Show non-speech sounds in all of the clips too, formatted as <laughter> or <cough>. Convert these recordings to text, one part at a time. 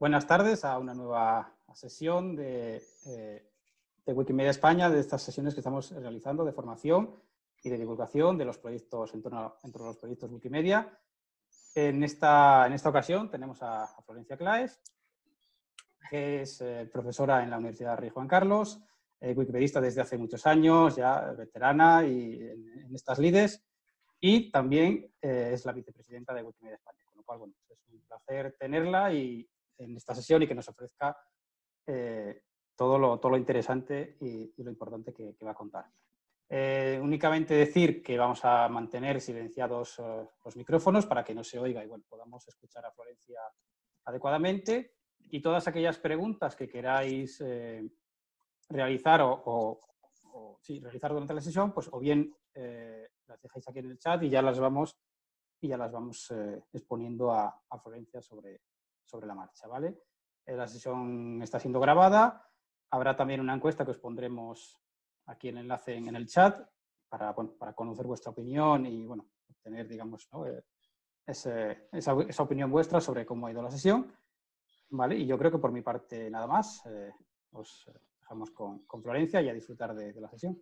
Buenas tardes a una nueva sesión eh, de, Wikimedia España, de estas sesiones que estamos realizando de formación y de divulgación de los proyectos en torno a, los proyectos Wikimedia. En esta, en esta ocasión tenemos a, Florencia Claes, que es eh, profesora en la Universidad de Rey Juan Carlos, eh, wikipedista desde hace muchos años, ya veterana y en, estas lides, y también es la vicepresidenta de Wikimedia España, con lo cual bueno, pues es un placer tenerla y, en esta sesión y que nos ofrezca eh, todo, lo, todo lo interesante y, lo importante que, va a contar. Eh, únicamente decir que vamos a mantener silenciados eh, los micrófonos para que no se oiga y bueno, podamos escuchar a Florencia adecuadamente y todas aquellas preguntas que queráis realizar o, realizar durante la sesión, pues o bien las dejáis aquí en el chat y ya las vamos y ya las vamos exponiendo a Florencia sobre, sobre la marcha, ¿vale? Eh, la sesión está siendo grabada. Habrá también una encuesta que os pondremos aquí en el enlace en, el chat para, conocer vuestra opinión y, bueno, tener, digamos, eh, esa, opinión vuestra sobre cómo ha ido la sesión, ¿vale? Y yo creo que por mi parte nada más. Eh, os dejamos con, Florencia y a disfrutar de la sesión.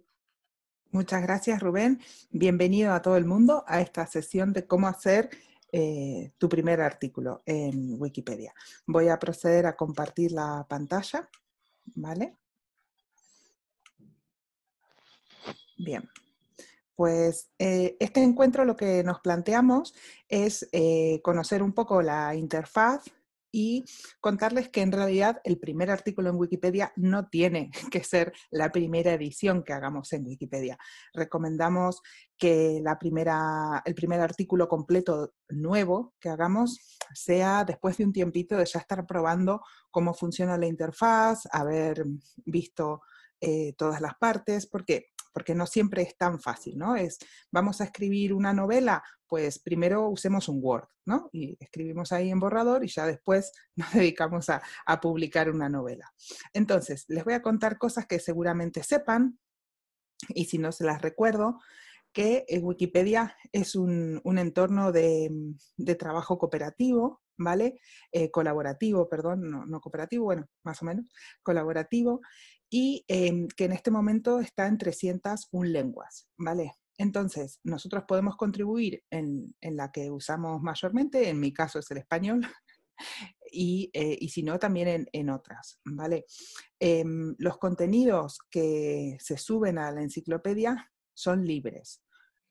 Muchas gracias, Rubén. Bienvenido a todo el mundo a esta sesión de cómo hacer eh, tu primer artículo en Wikipedia. Voy a proceder a compartir la pantalla, ¿vale? Bien, pues eh, este encuentro lo que nos planteamos es eh, conocer un poco la interfaz y contarles que en realidad el primer artículo en Wikipedia no tiene <laughs> que ser la primera edición que hagamos en Wikipedia. Recomendamos que la primera, el primer artículo completo nuevo que hagamos sea después de un tiempito de ya estar probando cómo funciona la interfaz, haber visto eh, todas las partes, porque porque no siempre es tan fácil, ¿no? Es, vamos a escribir una novela, pues primero usemos un Word, ¿no? Y escribimos ahí en borrador y ya después <laughs> nos dedicamos a, publicar una novela. Entonces, les voy a contar cosas que seguramente sepan, y si no se las recuerdo, que eh, Wikipedia es un, entorno de, trabajo cooperativo, ¿vale? Eh, colaborativo, perdón, no, cooperativo, bueno, más o menos, colaborativo, y em, que en este momento está en 301 lenguas, ¿vale? Entonces, nosotros podemos contribuir en, en, la que usamos mayormente, en mi caso es el español, <laughs> eh, y, si no, también en, en otras, ¿vale? Em, los contenidos que se suben a la enciclopedia son libres.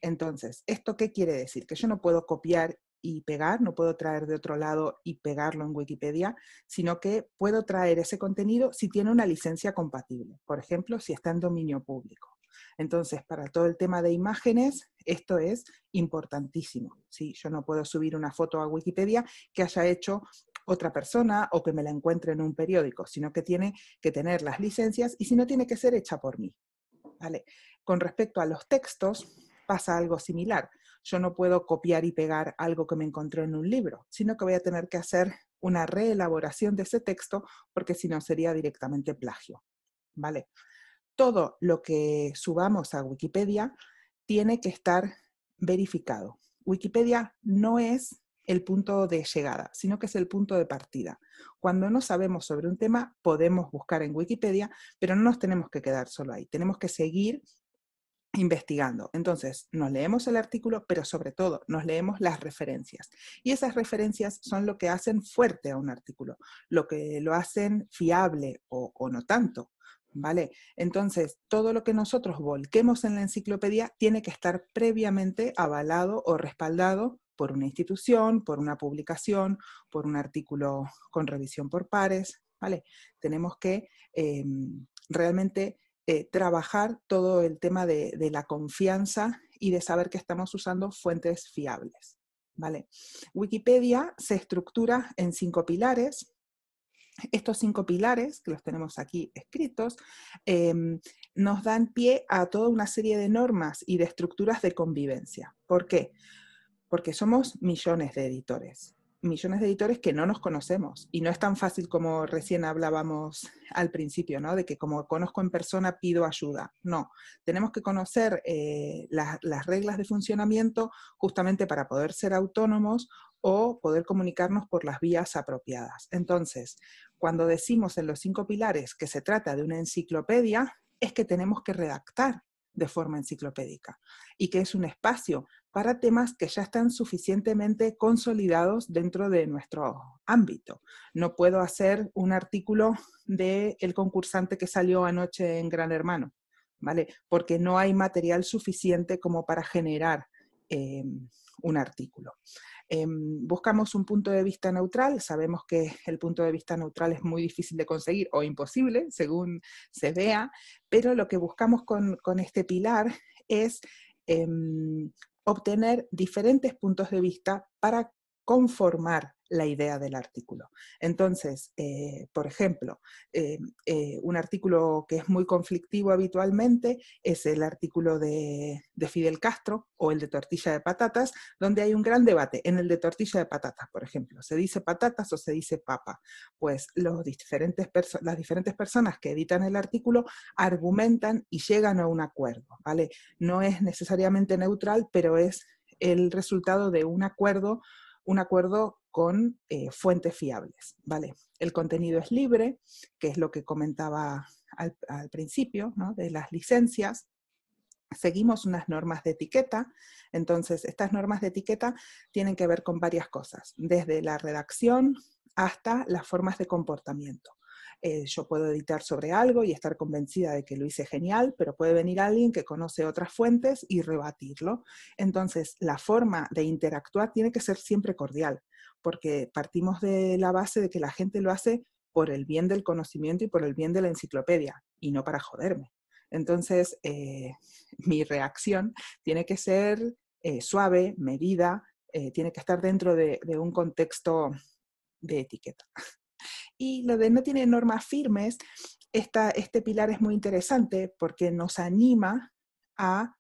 Entonces, ¿esto qué quiere decir? Que yo no puedo copiar y pegar, no puedo traer de otro lado y pegarlo en Wikipedia, sino que puedo traer ese contenido si tiene una licencia compatible, por ejemplo, si está en dominio público. Entonces, para todo el tema de imágenes, esto es importantísimo. Si Yo no puedo subir una foto a Wikipedia que haya hecho otra persona o que me la encuentre en un periódico, sino que tiene que tener las licencias y si no, tiene que ser hecha por mí. ¿vale? Con respecto a los textos, pasa algo similar yo no puedo copiar y pegar algo que me encontré en un libro, sino que voy a tener que hacer una reelaboración de ese texto porque si no sería directamente plagio. ¿Vale? Todo lo que subamos a Wikipedia tiene que estar verificado. Wikipedia no es el punto de llegada, sino que es el punto de partida. Cuando no sabemos sobre un tema, podemos buscar en Wikipedia, pero no nos tenemos que quedar solo ahí. Tenemos que seguir investigando. Entonces, nos leemos el artículo, pero sobre todo nos leemos las referencias. Y esas referencias son lo que hacen fuerte a un artículo, lo que lo hacen fiable o, no tanto. ¿Vale? Entonces, todo lo que nosotros volquemos en la enciclopedia tiene que estar previamente avalado o respaldado por una institución, por una publicación, por un artículo con revisión por pares, ¿vale? Tenemos que em, realmente eh, trabajar todo el tema de, la confianza y de saber que estamos usando fuentes fiables. ¿vale? Wikipedia se estructura en cinco pilares. Estos cinco pilares, que los tenemos aquí escritos, em, nos dan pie a toda una serie de normas y de estructuras de convivencia. ¿Por qué? Porque somos millones de editores millones de editores que no nos conocemos y no es tan fácil como recién hablábamos al principio, ¿no? De que como conozco en persona pido ayuda. No, tenemos que conocer eh, las reglas de funcionamiento justamente para poder ser autónomos o poder comunicarnos por las vías apropiadas. Entonces, cuando decimos en los cinco pilares que se trata de una enciclopedia, es que tenemos que redactar de forma enciclopédica y que es un espacio para temas que ya están suficientemente consolidados dentro de nuestro ámbito. No puedo hacer un artículo de el concursante que salió anoche en Gran Hermano, ¿vale? Porque no hay material suficiente como para generar eh, un artículo. Em, buscamos un punto de vista neutral, sabemos que el punto de vista neutral es muy difícil de conseguir o imposible, según se vea, pero lo que buscamos con, este pilar es em, obtener diferentes puntos de vista para conformar la idea del artículo. Entonces, eh, por ejemplo, eh, eh, un artículo que es muy conflictivo habitualmente es el artículo de, Fidel Castro o el de tortilla de patatas, donde hay un gran debate. En el de tortilla de patatas, por ejemplo, ¿se dice patatas o se dice papa? Pues las diferentes personas que editan el artículo argumentan y llegan a un acuerdo, ¿vale? No es necesariamente neutral, pero es el resultado de un acuerdo un acuerdo con eh, fuentes fiables, ¿vale? El contenido es libre, que es lo que comentaba al, al principio, ¿no? De las licencias. Seguimos unas normas de etiqueta, entonces estas normas de etiqueta tienen que ver con varias cosas, desde la redacción hasta las formas de comportamiento. Eh, yo puedo editar sobre algo y estar convencida de que lo hice genial, pero puede venir alguien que conoce otras fuentes y rebatirlo. Entonces, la forma de interactuar tiene que ser siempre cordial, porque partimos de la base de que la gente lo hace por el bien del conocimiento y por el bien de la enciclopedia, y no para joderme. Entonces, eh, <laughs> mi reacción tiene que ser eh, suave, medida, tiene que estar dentro de un contexto de etiqueta. Y lo de no tiene normas firmes, este pilar es muy interesante porque nos anima a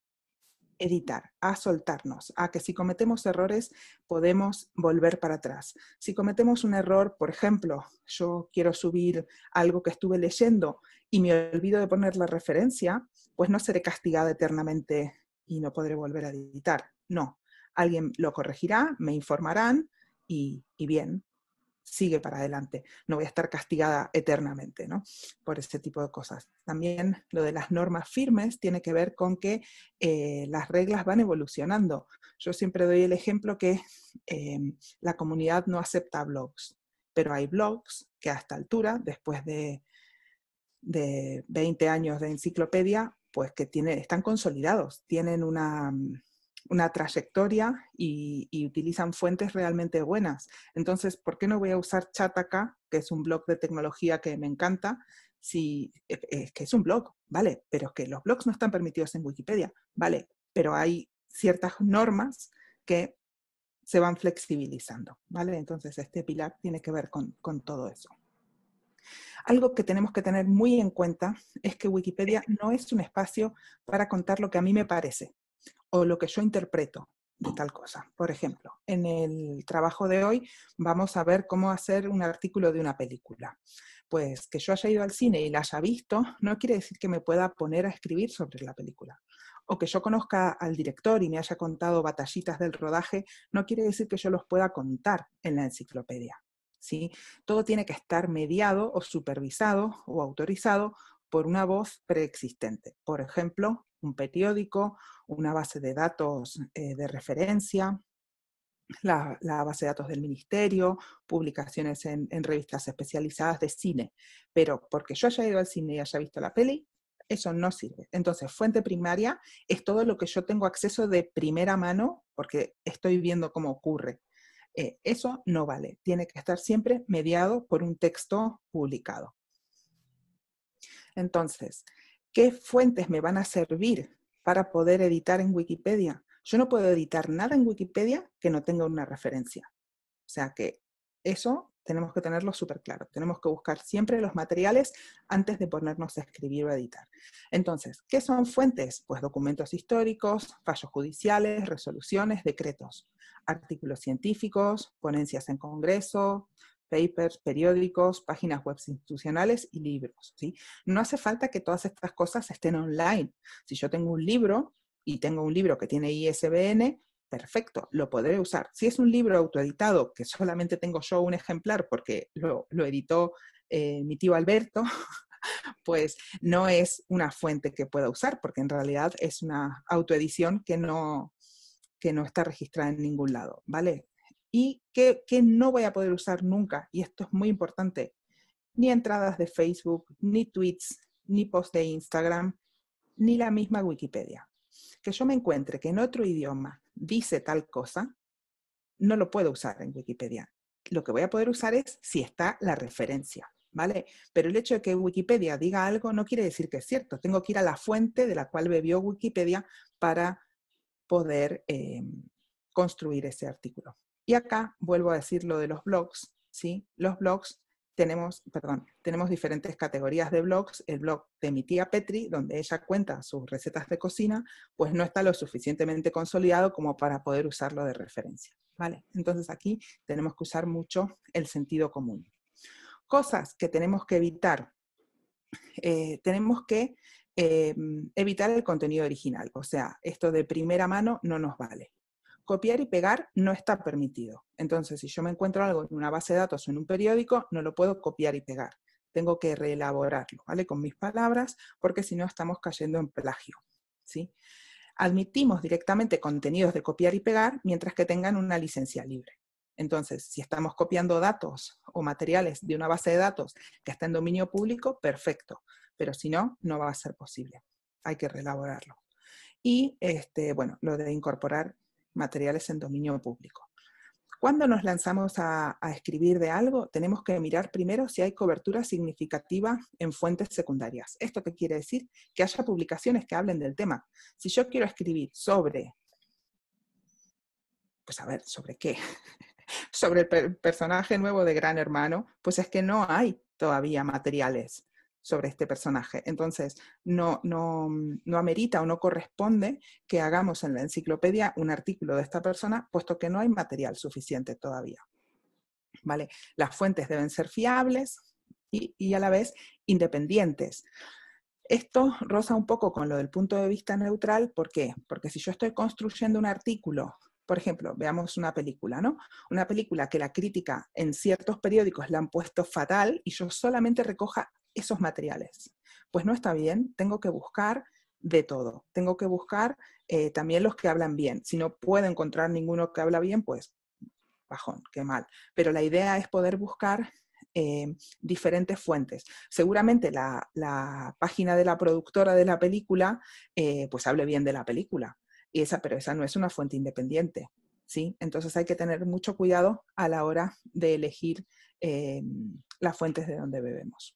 editar, a soltarnos, a que si cometemos errores podemos volver para atrás. Si cometemos un error, por ejemplo, yo quiero subir algo que estuve leyendo y me olvido de poner la referencia, pues no seré castigado eternamente y no podré volver a editar. No, alguien lo corregirá, me informarán y bien, sigue para adelante, no voy a estar castigada eternamente por ese tipo de cosas. También lo de las normas firmes tiene que ver con que eh, las reglas van evolucionando. Yo siempre doy el ejemplo que em, la comunidad no acepta blogs, pero hay blogs que a esta altura, después de, de 20 años de enciclopedia, pues que están consolidados, tienen una, una trayectoria y, utilizan fuentes realmente buenas. Entonces, ¿por qué no voy a usar Chataka, que es un blog de tecnología que me encanta? Si es eh, eh, que es un blog, vale, pero es que los blogs no están permitidos en Wikipedia, vale, pero hay ciertas normas que se van flexibilizando, ¿vale? Entonces, este pilar tiene que ver con todo eso. Algo que tenemos que tener muy en cuenta es que Wikipedia no es un espacio para contar lo que a mí me parece, o lo que yo interpreto de tal cosa. Por ejemplo, en el trabajo de hoy vamos a ver cómo hacer un artículo de una película. Pues que yo haya ido al cine y la haya visto no quiere decir que me pueda poner a escribir sobre la película. O que yo conozca al director y me haya contado batallitas del rodaje no quiere decir que yo los pueda contar en la enciclopedia. ¿sí? Todo tiene que estar mediado o supervisado o autorizado por una voz preexistente. Por ejemplo, un periódico, una base de datos eh, de referencia, la, base de datos del ministerio, publicaciones en, revistas especializadas de cine. Pero porque yo haya ido al cine y haya visto la peli, eso no sirve. Entonces, fuente primaria es todo lo que yo tengo acceso de primera mano porque estoy viendo cómo ocurre. Eh, eso no vale. Tiene que estar siempre mediado por un texto publicado. Entonces, ¿Qué fuentes me van a servir para poder editar en Wikipedia? Yo no puedo editar nada en Wikipedia que no tenga una referencia. O sea que eso tenemos que tenerlo súper claro. Tenemos que buscar siempre los materiales antes de ponernos a escribir o a editar. Entonces, ¿qué son fuentes? Pues documentos históricos, fallos judiciales, resoluciones, decretos, artículos científicos, ponencias en Congreso, papers, periódicos, páginas web institucionales y libros. ¿sí? No hace falta que todas estas cosas estén online. Si yo tengo un libro y tengo un libro que tiene ISBN, perfecto, lo podré usar. Si es un libro autoeditado, que solamente tengo yo un ejemplar porque lo, editó eh, mi tío Alberto, <laughs> pues no es una fuente que pueda usar porque en realidad es una autoedición que no, que no está registrada en ningún lado, ¿vale? y que, no voy a poder usar nunca. Y esto es muy importante. Ni entradas de Facebook, ni tweets, ni post de Instagram, ni la misma Wikipedia. Que yo me encuentre que en otro idioma dice tal cosa, no lo puedo usar en Wikipedia. Lo que voy a poder usar es si está la referencia, ¿vale? Pero el hecho de que Wikipedia diga algo no quiere decir que es cierto. Tengo que ir a la fuente de la cual bebió Wikipedia para poder eh, construir ese artículo. Y acá vuelvo a decir lo de los blogs, ¿sí? Los blogs tenemos, perdón, tenemos diferentes categorías de blogs. El blog de mi tía Petri, donde ella cuenta sus recetas de cocina, pues no está lo suficientemente consolidado como para poder usarlo de referencia, ¿vale? Entonces aquí tenemos que usar mucho el sentido común. Cosas que tenemos que evitar. Eh, tenemos que eh, evitar el contenido original, o sea, esto de primera mano no nos vale copiar y pegar no está permitido. Entonces, si yo me encuentro algo en una base de datos o en un periódico, no lo puedo copiar y pegar. Tengo que reelaborarlo, ¿vale? Con mis palabras, porque si no estamos cayendo en plagio, ¿sí? Admitimos directamente contenidos de copiar y pegar mientras que tengan una licencia libre. Entonces, si estamos copiando datos o materiales de una base de datos que está en dominio público, perfecto. Pero si no, no va a ser posible. Hay que reelaborarlo. Y, este, bueno, lo de incorporar materiales en dominio público. Cuando nos lanzamos a, escribir de algo, tenemos que mirar primero si hay cobertura significativa en fuentes secundarias. ¿Esto qué quiere decir? Que haya publicaciones que hablen del tema. Si yo quiero escribir sobre, pues a ver, ¿sobre qué? <laughs> sobre el personaje nuevo de Gran Hermano, pues es que no hay todavía materiales sobre este personaje. Entonces, no, no, mm, no amerita o no corresponde que hagamos en la enciclopedia un artículo de esta persona, puesto que no hay material suficiente todavía. ¿Vale? Las fuentes deben ser fiables y, y a la vez independientes. Esto roza un poco con lo del punto de vista neutral, ¿por qué? Porque si yo estoy construyendo un artículo por ejemplo, veamos una película, ¿no? Una película que la crítica en ciertos periódicos la han puesto fatal y yo solamente recoja esos materiales. Pues no está bien, tengo que buscar de todo. Tengo que buscar eh, también los que hablan bien. Si no puedo encontrar ninguno que habla bien, pues bajón, qué mal. Pero la idea es poder buscar eh, diferentes fuentes. Seguramente la, página de la productora de la película, eh, pues hable bien de la película, y esa, pero esa no es una fuente independiente, ¿sí? Entonces hay que tener mucho cuidado a la hora de elegir las fuentes de donde bebemos.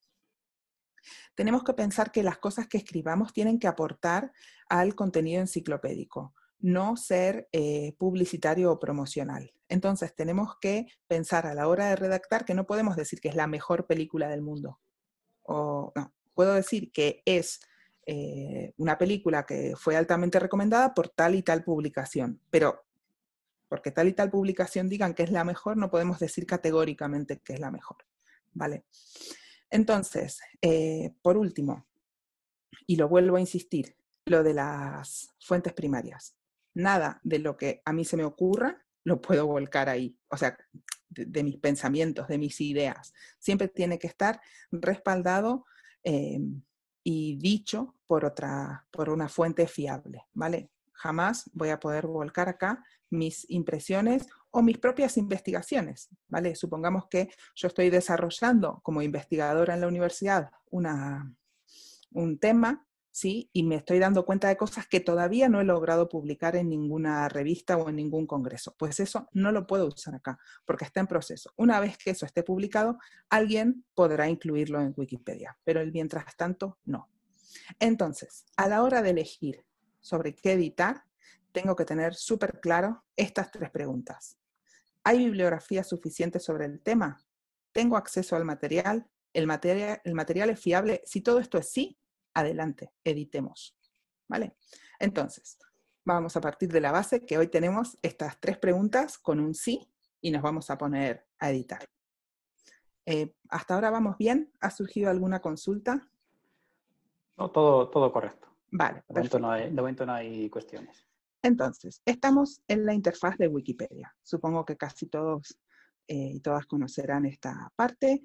Tenemos que pensar que las cosas que escribamos tienen que aportar al contenido enciclopédico, no ser eh, publicitario o promocional. Entonces tenemos que pensar a la hora de redactar que no podemos decir que es la mejor película del mundo. O no, puedo decir que es eh, una película que fue altamente recomendada por tal y tal publicación, pero porque tal y tal publicación digan que es la mejor, no podemos decir categóricamente que es la mejor. ¿Vale? Entonces, eh, por último, y lo vuelvo a insistir, lo de las fuentes primarias. Nada de lo que a mí se me ocurra lo puedo volcar ahí, o sea, de, mis pensamientos, de mis ideas. Siempre tiene que estar respaldado eh, y dicho por, otra, por una fuente fiable, ¿vale? Jamás voy a poder volcar acá mis impresiones o mis propias investigaciones, ¿vale? Supongamos que yo estoy desarrollando como investigadora en la universidad un tema, ¿sí? Y me estoy dando cuenta de cosas que todavía no he logrado publicar en ninguna revista o en ningún congreso. Pues eso no lo puedo usar acá, porque está en proceso. Una vez que eso esté publicado, alguien podrá incluirlo en Wikipedia, pero el mientras tanto, no. Entonces, a la hora de elegir sobre qué editar, tengo que tener súper claro estas tres preguntas. ¿Hay bibliografía suficiente sobre el tema? ¿Tengo acceso al material? ¿El, material es fiable? Si todo esto es sí, adelante, editemos. ¿Vale? Entonces, vamos a partir de la base que hoy tenemos estas tres preguntas con un sí y nos vamos a poner a editar. Eh, ¿Hasta ahora vamos bien? ¿Ha surgido alguna consulta? No, todo, correcto. Vale. de momento no hay cuestiones. Entonces, estamos en la interfaz de Wikipedia. Supongo que casi todos eh, y todas conocerán esta parte.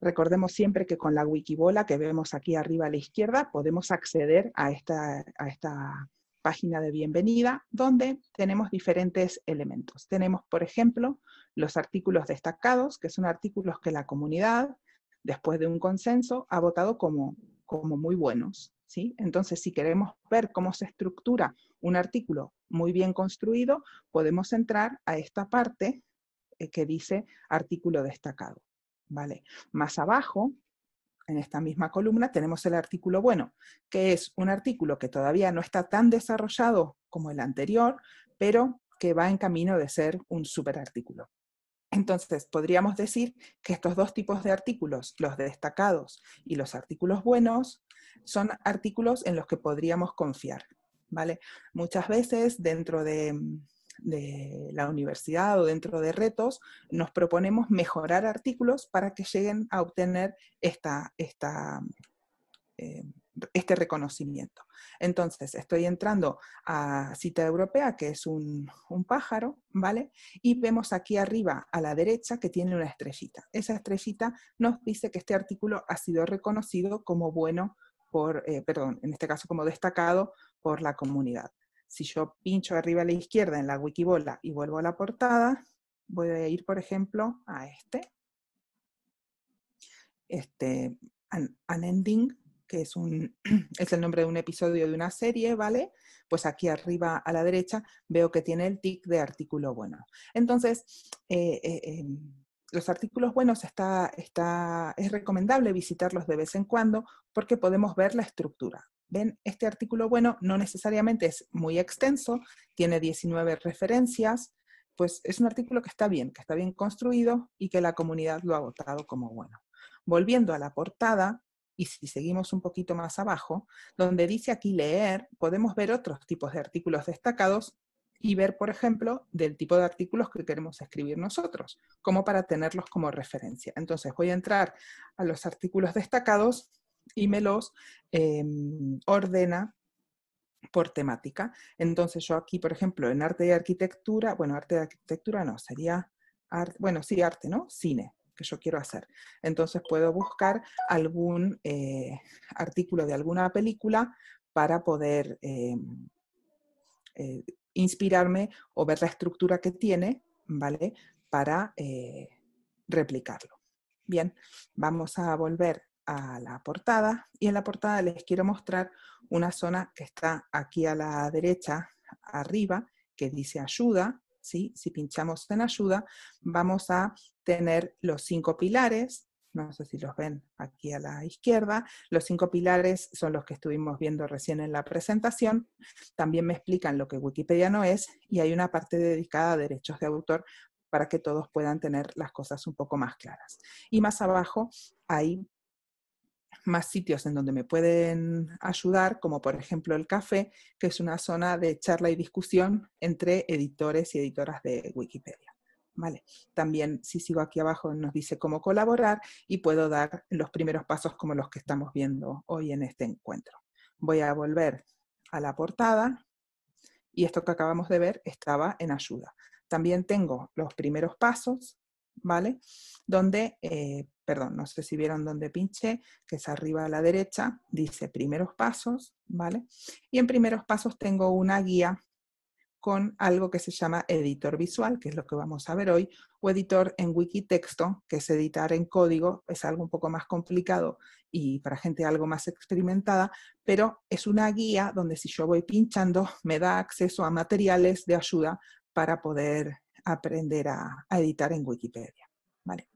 Recordemos siempre que con la wikibola que vemos aquí arriba a la izquierda podemos acceder a esta, a esta página de bienvenida donde tenemos diferentes elementos. Tenemos, por ejemplo, los artículos destacados, que son artículos que la comunidad, después de un consenso, ha votado como como muy buenos. ¿sí? Entonces, si queremos ver cómo se estructura un artículo muy bien construido, podemos entrar a esta parte eh, que dice artículo destacado. ¿vale? Más abajo, en esta misma columna, tenemos el artículo bueno, que es un artículo que todavía no está tan desarrollado como el anterior, pero que va en camino de ser un artículo. Entonces, podríamos decir que estos dos tipos de artículos, los destacados y los artículos buenos, son artículos en los que podríamos confiar. ¿vale? Muchas veces dentro de, mm, la universidad o dentro de retos, nos proponemos mejorar artículos para que lleguen a obtener esta, esta mm, eh, este reconocimiento. Entonces, estoy entrando a cita europea, que es un, pájaro, ¿vale? Y vemos aquí arriba a la derecha que tiene una estrellita. Esa estrellita nos dice que este artículo ha sido reconocido como bueno por, eh, perdón, en este caso como destacado por la comunidad. Si yo pincho arriba a la izquierda en la wikibola y vuelvo a la portada, voy a ir, por ejemplo, a este. Este, que es, un, <clears throat> es el nombre de un episodio de una serie, ¿vale? Pues aquí arriba a la derecha veo que tiene el tic de artículo bueno. Entonces, eh, eh, eh, los artículos buenos está, está, es recomendable visitarlos de vez en cuando porque podemos ver la estructura. Ven, este artículo bueno no necesariamente es muy extenso, tiene 19 referencias, pues es un artículo que está bien, que está bien construido y que la comunidad lo ha votado como bueno. Volviendo a la portada, y si seguimos un poquito más abajo, donde dice aquí leer, podemos ver otros tipos de artículos destacados y ver, por ejemplo, del tipo de artículos que queremos escribir nosotros, como para tenerlos como referencia. Entonces voy a entrar a los artículos destacados y me los em, ordena por temática. Entonces yo aquí, por ejemplo, en arte y arquitectura, bueno, arte de arquitectura no, sería, art, bueno, sí, arte, ¿no? Cine que yo quiero hacer. Entonces puedo buscar algún eh, artículo de alguna película para poder eh, eh, inspirarme o ver la estructura que tiene, ¿vale? Para replicarlo. Bien, vamos a volver a la portada y en la portada les quiero mostrar una zona que está aquí a la derecha, arriba, que dice ayuda, si pinchamos en ayuda, vamos a tener los cinco pilares, no sé si los ven aquí a la izquierda, los cinco pilares son los que estuvimos viendo recién en la presentación, también me explican lo que Wikipedia no es y hay una parte dedicada a derechos de autor para que todos puedan tener las cosas un poco más claras. Y más abajo hay más sitios en donde me pueden ayudar, como por ejemplo el café, que es una zona de charla y discusión entre editores y editoras de Wikipedia. Vale. También, si sigo aquí abajo, nos dice cómo colaborar y puedo dar los primeros pasos como los que estamos viendo hoy en este encuentro. Voy a volver a la portada y esto que acabamos de ver estaba en ayuda. También tengo los primeros pasos, ¿vale? Donde eh, perdón, no sé si vieron dónde pinché, que es arriba a la derecha, dice primeros pasos, ¿vale? Y en primeros pasos tengo una guía con algo que se llama editor visual, que es lo que vamos a ver hoy, o editor en Wikitexto, que es editar en código, es algo un poco más complicado y para gente algo más experimentada, pero es una guía donde si yo voy pinchando me da acceso a materiales de ayuda para poder aprender a, a editar en Wikipedia. ¿vale?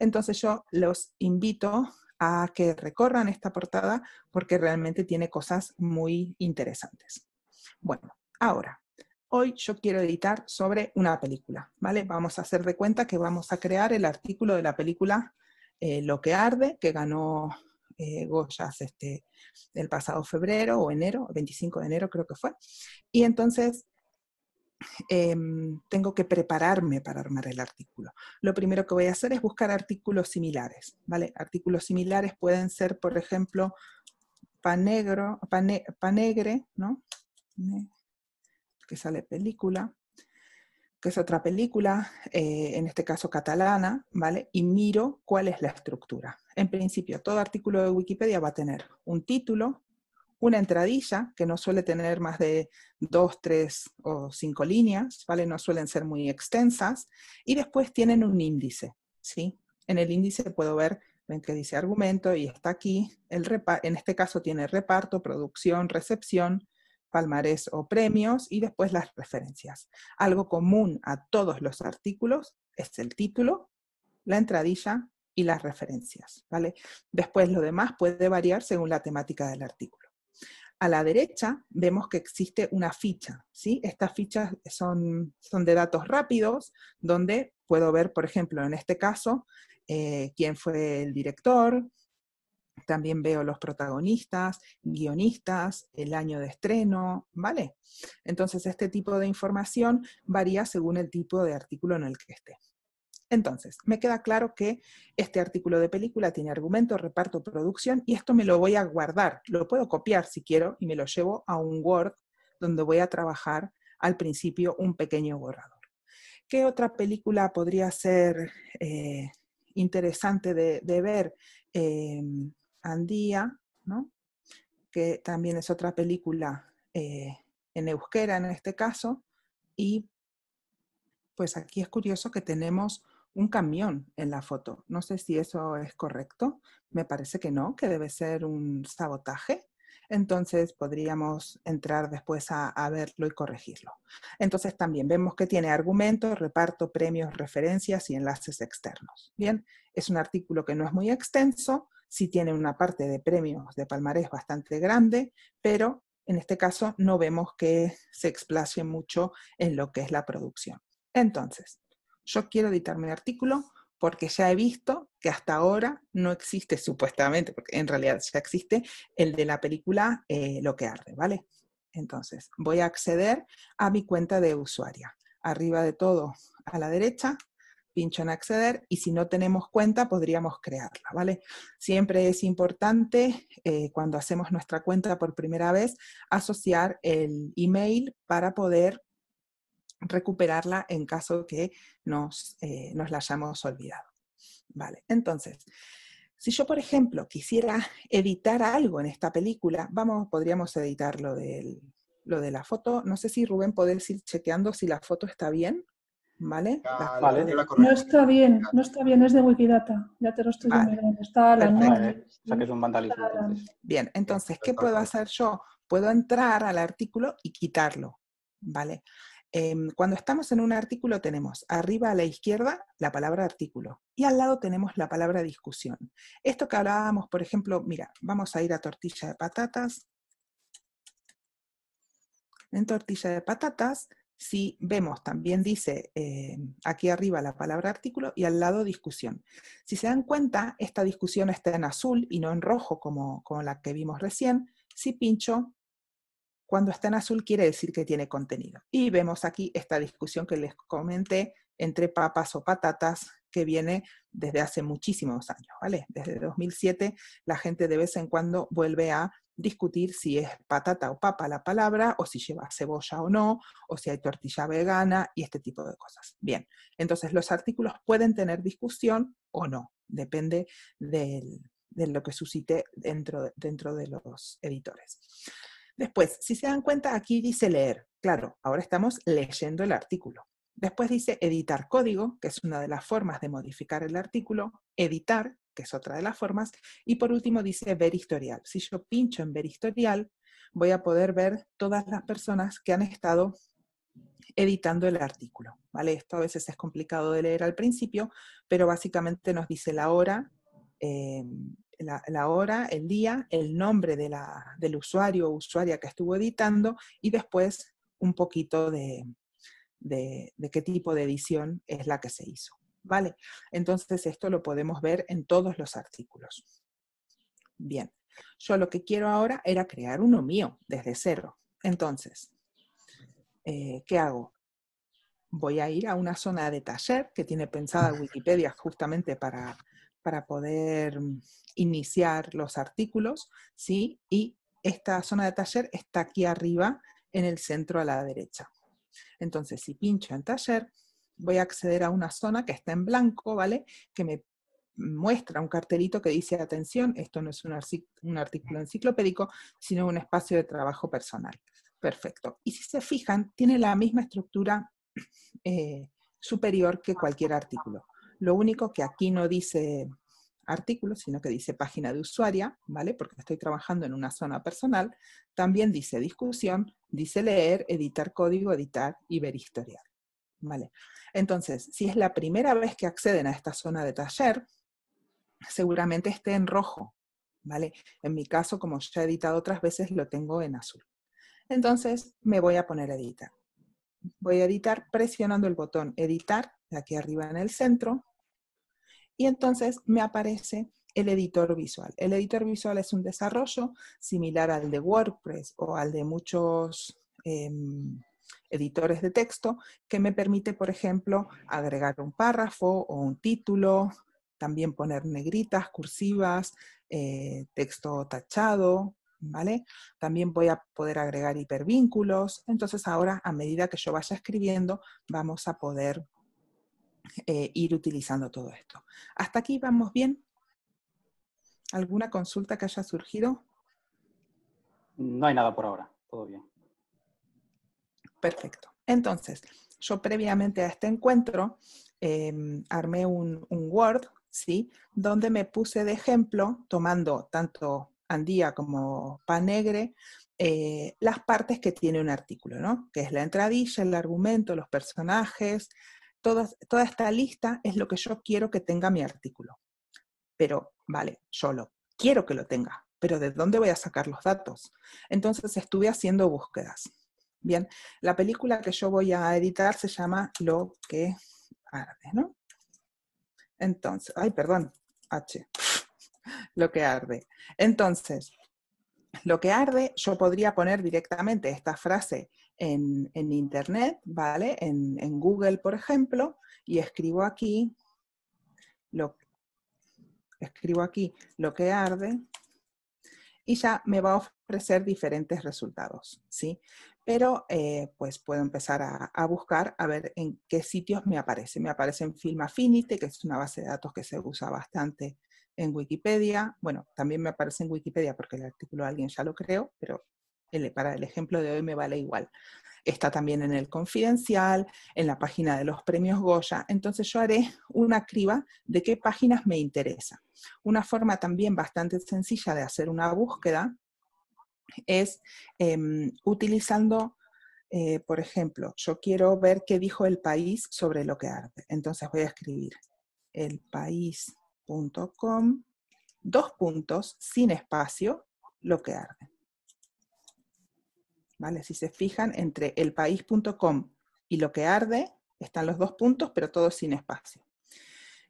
Entonces yo los invito a que recorran esta portada porque realmente tiene cosas muy interesantes. Bueno, ahora, hoy yo quiero editar sobre una película, ¿vale? Vamos a hacer de cuenta que vamos a crear el artículo de la película eh, Lo que arde, que ganó eh, Goyas este, el pasado febrero o enero, 25 de enero creo que fue. Y entonces Em, tengo que prepararme para armar el artículo. Lo primero que voy a hacer es buscar artículos similares, ¿vale? Artículos similares pueden ser, por ejemplo, pan negro, panegre, ¿no? Que sale película, que es otra película, eh, en este caso catalana, ¿vale? Y miro cuál es la estructura. En principio, todo artículo de Wikipedia va a tener un título, una entradilla que no suele tener más de dos, tres o cinco líneas, ¿vale? No suelen ser muy extensas. Y después tienen un índice, ¿sí? En el índice puedo ver, ven que dice argumento y está aquí, el en este caso tiene reparto, producción, recepción, palmarés o premios y después las referencias. Algo común a todos los artículos es el título, la entradilla y las referencias, ¿vale? Después lo demás puede variar según la temática del artículo a la derecha vemos que existe una ficha, ¿sí? Estas fichas son, son de datos rápidos, donde puedo ver, por ejemplo, en este caso, eh, quién fue el director, también veo los protagonistas, guionistas, el año de estreno, ¿vale? Entonces, este tipo de información varía según el tipo de artículo en el que esté. Entonces, me queda claro que este artículo de película tiene argumento, reparto, producción, y esto me lo voy a guardar, lo puedo copiar si quiero y me lo llevo a un Word donde voy a trabajar al principio un pequeño borrador. ¿Qué otra película podría ser eh, interesante de, ver? Em, Andía, que también es otra película eh, en euskera en este caso, y pues aquí es curioso que tenemos un camión en la foto. No sé si eso es correcto. Me parece que no, que debe ser un sabotaje. Entonces podríamos entrar después a, verlo y corregirlo. Entonces también vemos que tiene argumentos, reparto, premios, referencias y enlaces externos. Bien, es un artículo que no es muy extenso, si tiene una parte de premios de palmarés bastante grande, pero en este caso no vemos que se explace mucho en lo que es la producción. Entonces, yo quiero editar mi artículo porque ya he visto que hasta ahora no existe supuestamente, porque en realidad ya existe el de la película eh, Lo que arde, ¿vale? Entonces, voy a acceder a mi cuenta de usuaria. Arriba de todo, a la derecha, pincho en acceder y si no tenemos cuenta podríamos crearla, ¿vale? Siempre es importante eh, cuando hacemos nuestra cuenta por primera vez asociar el email para poder recuperarla en caso que eh, nos, la hayamos olvidado. Vale, entonces, si yo, por ejemplo, quisiera editar algo en esta película, vamos, podríamos editar lo, del, lo de la foto. No sé si Rubén podés ir chequeando si la foto está bien. ¿Vale? no está bien, no está bien, es de Wikidata. Ya te lo estoy viendo, Está la Bien, entonces, ¿qué puedo hacer yo? Puedo entrar al artículo y quitarlo. ¿Vale? Em, cuando estamos en un artículo tenemos arriba a la izquierda la palabra artículo y al lado tenemos la palabra discusión. Esto que hablábamos, por ejemplo, mira, vamos a ir a tortilla de patatas. En tortilla de patatas, si vemos, también dice em, aquí arriba la palabra artículo y al lado discusión. Si se dan cuenta, esta discusión está en azul y no en rojo como, como la que vimos recién. Si pincho, cuando está en azul quiere decir que tiene contenido. Y vemos aquí esta discusión que les comenté entre papas o patatas que viene desde hace muchísimos años, Desde 2007 la gente de vez en cuando vuelve a discutir si es patata o papa la palabra, o si lleva cebolla o no, o si hay tortilla vegana y este tipo de cosas. Bien, entonces los artículos pueden tener discusión o no, depende de lo que suscite dentro, dentro de los editores. Después, si se dan cuenta, aquí dice leer. Claro, ahora estamos leyendo el artículo. Después dice editar código, que es una de las formas de modificar el artículo, editar, que es otra de las formas, y por último dice ver historial. Si yo pincho en ver historial, voy a poder ver todas las personas que han estado editando el artículo, ¿vale? Esto a veces es complicado de leer al principio, pero básicamente nos dice la hora, em, la, hora, el día, el nombre del usuario o usuaria que estuvo editando y después un poquito de, de, qué tipo de edición es la que se hizo. ¿Vale? Entonces esto lo podemos ver en todos los artículos. Bien, yo lo que quiero ahora era crear uno mío desde cero. Entonces, eh, ¿qué hago? Voy a ir a una zona de taller que tiene pensada <laughs> Wikipedia justamente para, para poder mm, iniciar los artículos, ¿sí? Y esta zona de taller está aquí arriba en el centro a la derecha. Entonces, si pincho en taller, voy a acceder a una zona que está en blanco, ¿vale? Que me muestra un cartelito que dice, atención, esto no es un, artículo enciclopédico, sino un espacio de trabajo personal. Perfecto. Y si se fijan, tiene la misma estructura eh, superior que cualquier artículo. Lo único que aquí no dice artículo, sino que dice página de usuaria, ¿vale? Porque estoy trabajando en una zona personal. También dice discusión, dice leer, editar código, editar y ver historial, ¿vale? Entonces, si es la primera vez que acceden a esta zona de taller, seguramente esté en rojo, ¿vale? En mi caso, como ya he editado otras veces, lo tengo en azul. Entonces, me voy a poner a editar. Voy a editar presionando el botón editar, aquí arriba en el centro, y entonces me aparece el editor visual. El editor visual es un desarrollo similar al de WordPress o al de muchos em, editores de texto que me permite, por ejemplo, agregar un párrafo o un título, también poner negritas, cursivas, eh, texto tachado, ¿vale? También voy a poder agregar hipervínculos. Entonces ahora, a medida que yo vaya escribiendo, vamos a poder eh, ir utilizando todo esto. ¿Hasta aquí vamos bien? ¿Alguna consulta que haya surgido? No hay nada por ahora, todo bien. Perfecto. Entonces, yo previamente a este encuentro em, armé un, Word, ¿sí? Donde me puse de ejemplo, tomando tanto Andía como Panegre, eh, las partes que tiene un artículo, ¿no? Que es la entradilla, el argumento, los personajes, toda, esta lista es lo que yo quiero que tenga mi artículo. Pero, vale, yo quiero que lo tenga, pero ¿de dónde voy a sacar los datos? Entonces estuve haciendo búsquedas. Bien, la película que yo voy a editar se llama Lo que arde, ¿no? Entonces, ay, perdón, H, <laughs> lo que arde. Entonces, lo que arde, yo podría poner directamente esta frase en, Internet, ¿vale? En, Google, por ejemplo, y escribo aquí lo, escribo aquí lo que arde y ya me va a ofrecer diferentes resultados, ¿sí? Pero eh, pues puedo empezar a, buscar a ver en qué sitios me aparece. Me aparece en Film que es una base de datos que se usa bastante en Wikipedia. Bueno, también me aparece en Wikipedia porque el artículo alguien ya lo creo, pero para el ejemplo de hoy me vale igual. Está también en el confidencial, en la página de los premios Goya. Entonces yo haré una criba de qué páginas me interesa. Una forma también bastante sencilla de hacer una búsqueda es em, utilizando eh, por ejemplo, yo quiero ver qué dijo el país sobre lo que arde. Entonces voy a escribir elpaís.com, dos puntos, sin espacio, lo que arde. Si se fijan, entre elpaís.com y lo que arde están los dos puntos, pero todos sin espacio.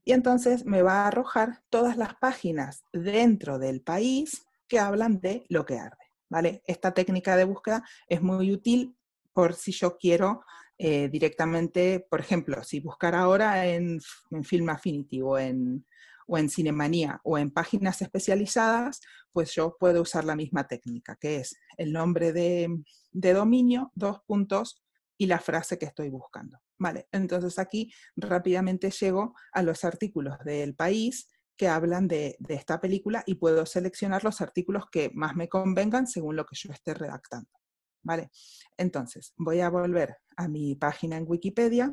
Y entonces me va a arrojar todas las páginas dentro del país que hablan de lo que arde, ¿vale? Esta técnica de búsqueda es muy útil por si yo quiero eh, directamente, por ejemplo, si buscar ahora en, en Film o en o en Cinemanía o en páginas especializadas, pues yo puedo usar la misma técnica, que es el nombre de, dominio, dos puntos y la frase que estoy buscando. Vale, entonces aquí rápidamente llego a los artículos del país que hablan de, esta película y puedo seleccionar los artículos que más me convengan según lo que yo esté redactando. ¿vale? Entonces, voy a volver a mi página en Wikipedia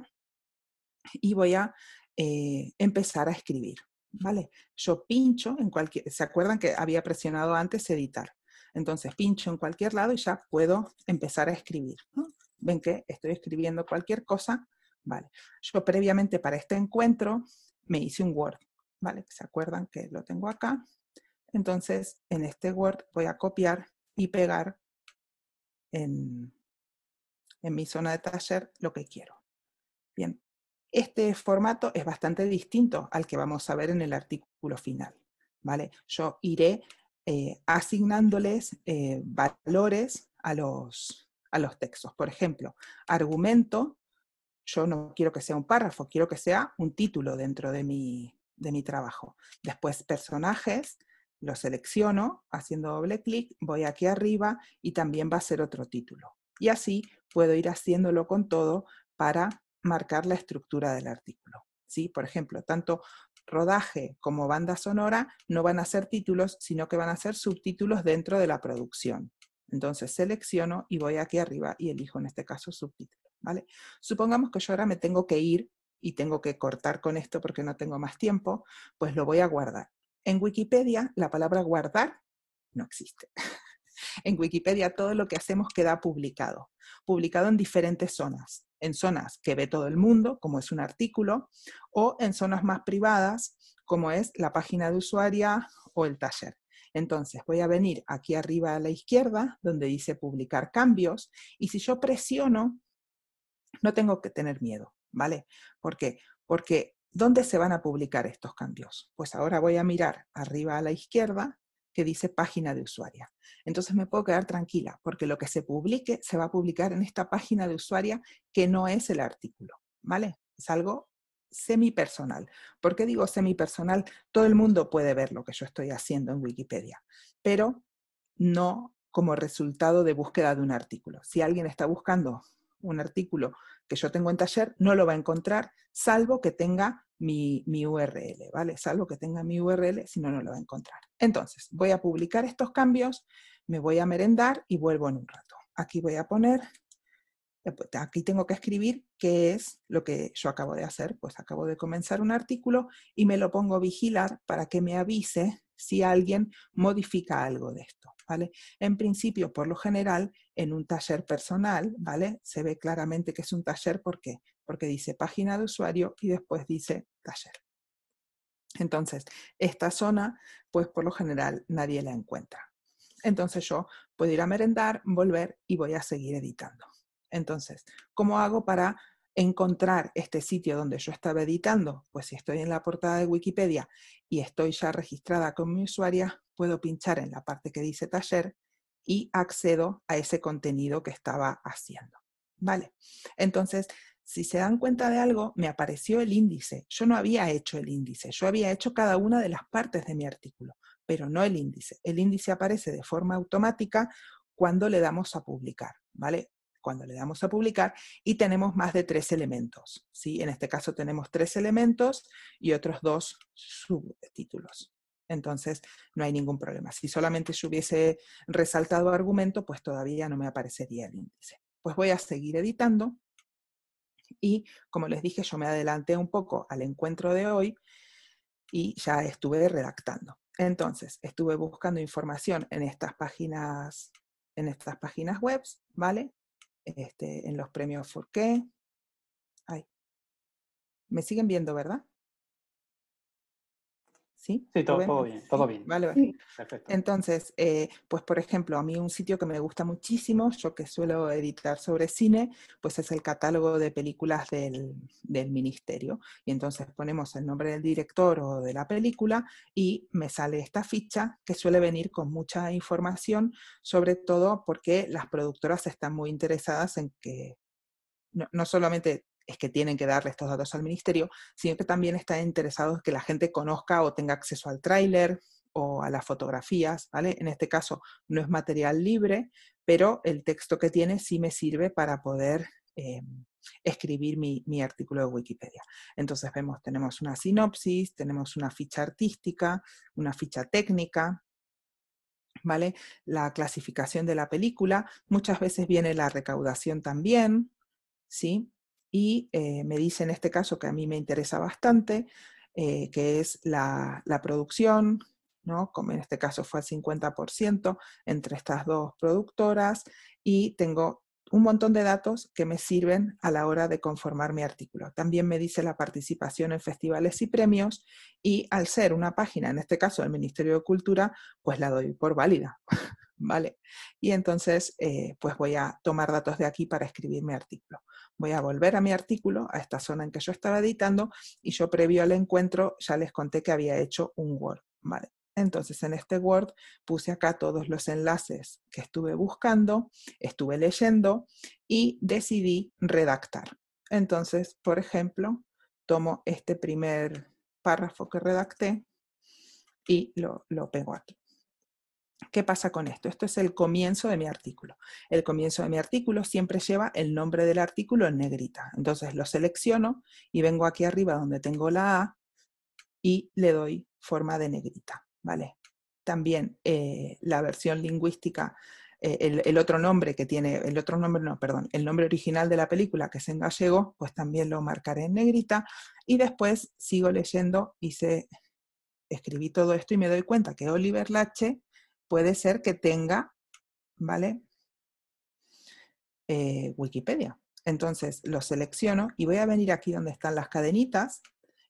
y voy a eh, empezar a escribir. ¿vale? Yo pincho en cualquier, ¿se acuerdan que había presionado antes editar? Entonces pincho en cualquier lado y ya puedo empezar a escribir. Ven que estoy escribiendo cualquier cosa, ¿vale? Yo previamente para este encuentro me hice un Word, ¿vale? ¿Se acuerdan que lo tengo acá? Entonces en este Word voy a copiar y pegar en, en mi zona de taller lo que quiero. Bien, este formato es bastante distinto al que vamos a ver en el artículo final. ¿vale? Yo iré eh, asignándoles eh, valores a los, a los textos. Por ejemplo, argumento, yo no quiero que sea un párrafo, quiero que sea un título dentro de mi, de mi trabajo. Después personajes, lo selecciono haciendo doble clic, voy aquí arriba y también va a ser otro título. Y así puedo ir haciéndolo con todo para marcar la estructura del artículo. ¿sí? Por ejemplo, tanto rodaje como banda sonora no van a ser títulos, sino que van a ser subtítulos dentro de la producción. Entonces selecciono y voy aquí arriba y elijo en este caso subtítulo. ¿vale? Supongamos que yo ahora me tengo que ir y tengo que cortar con esto porque no tengo más tiempo, pues lo voy a guardar. En Wikipedia la palabra guardar no existe. <laughs> en Wikipedia todo lo que hacemos queda publicado, publicado en diferentes zonas en zonas que ve todo el mundo, como es un artículo, o en zonas más privadas, como es la página de usuaria o el taller. Entonces voy a venir aquí arriba a la izquierda, donde dice publicar cambios, y si yo presiono, no tengo que tener miedo, ¿vale? ¿Por qué? Porque ¿dónde se van a publicar estos cambios? Pues ahora voy a mirar arriba a la izquierda que dice página de usuaria. Entonces me puedo quedar tranquila porque lo que se publique se va a publicar en esta página de usuaria que no es el artículo, ¿vale? Es algo semipersonal. ¿Por qué digo semipersonal? Todo el mundo puede ver lo que yo estoy haciendo en Wikipedia, pero no como resultado de búsqueda de un artículo. Si alguien está buscando un artículo que yo tengo en taller, no lo va a encontrar, salvo que tenga mi, URL, ¿vale? Salvo que tenga mi URL, si no, no lo va a encontrar. Entonces, voy a publicar estos cambios, me voy a merendar y vuelvo en un rato. Aquí voy a poner, pues, aquí tengo que escribir qué es lo que yo acabo de hacer, pues acabo de comenzar un artículo y me lo pongo a vigilar para que me avise si alguien modifica algo de esto, ¿vale? En principio, por lo general, en un taller personal, ¿vale? Se ve claramente que es un taller porque porque dice página de usuario y después dice taller. Entonces, esta zona, pues por lo general nadie la encuentra. Entonces yo puedo ir a merendar, volver y voy a seguir editando. Entonces, ¿cómo hago para encontrar este sitio donde yo estaba editando? Pues si estoy en la portada de Wikipedia y estoy ya registrada con mi usuaria, puedo pinchar en la parte que dice taller y accedo a ese contenido que estaba haciendo. ¿Vale? Entonces, si se dan cuenta de algo, me apareció el índice. Yo no había hecho el índice, yo había hecho cada una de las partes de mi artículo, pero no el índice. El índice aparece de forma automática cuando le damos a publicar, ¿vale? Cuando le damos a publicar y tenemos más de tres elementos, ¿sí? En este caso tenemos tres elementos y otros dos subtítulos. Entonces, no hay ningún problema. Si solamente yo hubiese resaltado argumento, pues todavía no me aparecería el índice. Pues voy a seguir editando y como les dije, yo me adelanté un poco al encuentro de hoy y ya estuve redactando. Entonces, estuve buscando información en estas páginas, en estas páginas web, ¿vale? Este, en los premios Forqué. Ay. Me siguen viendo, ¿verdad? ¿Sí? todo, bien, todo bien. Vale, Perfecto. Entonces, eh, pues por ejemplo, a mí un sitio que me gusta muchísimo, yo que suelo editar sobre cine, pues es el catálogo de películas del, del ministerio. Y entonces ponemos el nombre del director o de la película y me sale esta ficha que suele venir con mucha información, sobre todo porque las productoras están muy interesadas en que no, solamente es que tienen que darle estos datos al ministerio, sino que también están interesados que la gente conozca o tenga acceso al tráiler o a las fotografías, ¿vale? En este caso no es material libre, pero el texto que tiene sí me sirve para poder eh, escribir mi, mi, artículo de Wikipedia. Entonces vemos, tenemos una sinopsis, tenemos una ficha artística, una ficha técnica, ¿vale? La clasificación de la película, muchas veces viene la recaudación también, ¿sí? y eh, me dice en este caso que a mí me interesa bastante, eh, que es la, producción, ¿no? como en este caso fue al 50% entre estas dos productoras, y tengo un montón de datos que me sirven a la hora de conformar mi artículo. También me dice la participación en festivales y premios y al ser una página, en este caso del Ministerio de Cultura, pues la doy por válida. ¿vale? Y entonces, eh, pues voy a tomar datos de aquí para escribir mi artículo. Voy a volver a mi artículo, a esta zona en que yo estaba editando, y yo previo al encuentro ya les conté que había hecho un Word, ¿vale? Entonces en este Word puse acá todos los enlaces que estuve buscando, estuve leyendo y decidí redactar. Entonces, por ejemplo, tomo este primer párrafo que redacté y lo, lo pego aquí. ¿Qué pasa con esto? Esto es el comienzo de mi artículo. El comienzo de mi artículo siempre lleva el nombre del artículo en negrita. Entonces lo selecciono y vengo aquí arriba donde tengo la A y le doy forma de negrita. ¿vale? También eh, la versión lingüística, eh, el, otro nombre que tiene, el otro nombre, no, perdón, el nombre original de la película que es en gallego, pues también lo marcaré en negrita. Y después sigo leyendo y se escribí todo esto y me doy cuenta que Oliver Lache puede ser que tenga, ¿vale? Eh, Wikipedia. Entonces lo selecciono y voy a venir aquí donde están las cadenitas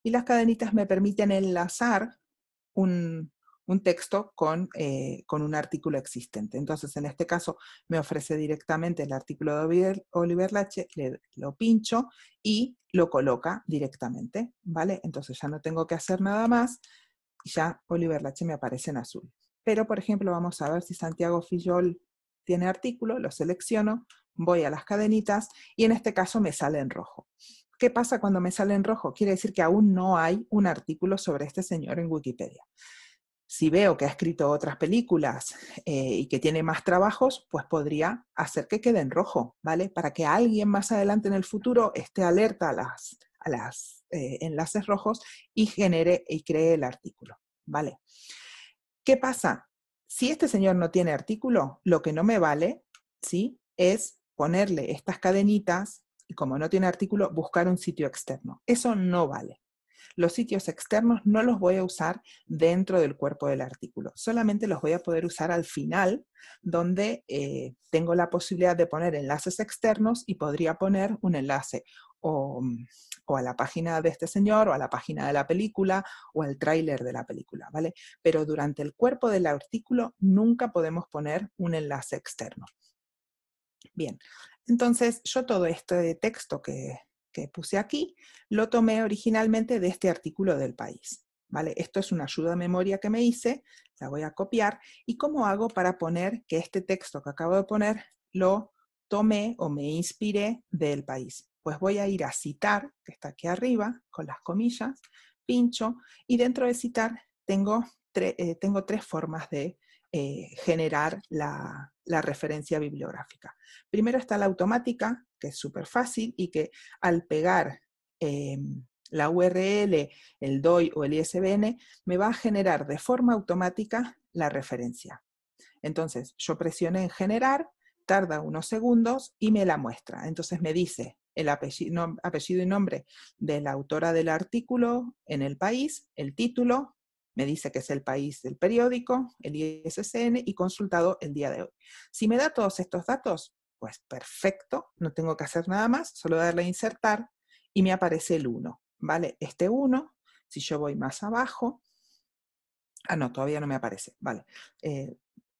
y las cadenitas me permiten enlazar un, texto eh, con, un artículo existente. Entonces, en este caso, me ofrece directamente el artículo de Oliver, Lache, lo pincho y lo coloca directamente, ¿vale? Entonces ya no tengo que hacer nada más, y ya Oliver Lache me aparece en azul. Pero, por ejemplo, vamos a ver si Santiago Fillol tiene artículo, lo selecciono, voy a las cadenitas y en este caso me sale en rojo. ¿Qué pasa cuando me sale en rojo? Quiere decir que aún no hay un artículo sobre este señor en Wikipedia. Si veo que ha escrito otras películas eh, y que tiene más trabajos, pues podría hacer que quede en rojo, ¿vale? Para que alguien más adelante en el futuro esté alerta a las, eh, enlaces rojos y genere y cree el artículo, ¿vale? ¿Qué pasa? Si este señor no tiene artículo, lo que no me vale, ¿sí? Es ponerle estas cadenitas y como no tiene artículo, buscar un sitio externo. Eso no vale. Los sitios externos no los voy a usar dentro del cuerpo del artículo, solamente los voy a poder usar al final, donde eh, tengo la posibilidad de poner enlaces externos y podría poner un enlace o mm, o a la página de este señor, o a la página de la película, o al tráiler de la película, ¿vale? Pero durante el cuerpo del artículo nunca podemos poner un enlace externo. Bien, entonces yo todo este texto que, puse aquí lo tomé originalmente de este artículo del país. ¿Vale? Esto es una ayuda de memoria que me hice, la voy a copiar. ¿Y cómo hago para poner que este texto que acabo de poner lo tomé o me inspiré del país? pues voy a ir a citar, que está aquí arriba, con las comillas, pincho, y dentro de citar tengo, eh, tengo tres formas de eh, generar la, referencia bibliográfica. Primero está la automática, que es súper fácil y que al pegar em, la URL, el DOI o el ISBN, me va a generar de forma automática la referencia. Entonces, yo presioné en generar, tarda unos segundos y me la muestra. Entonces me dice el apellido, y nombre de la autora del artículo en el país, el título, me dice que es el país del periódico, el ISSN y consultado el día de hoy. Si me da todos estos datos, pues perfecto, no tengo que hacer nada más, solo darle a insertar y me aparece el 1, ¿vale? Este 1, si yo voy más abajo, ah, no, todavía no me aparece, vale, eh,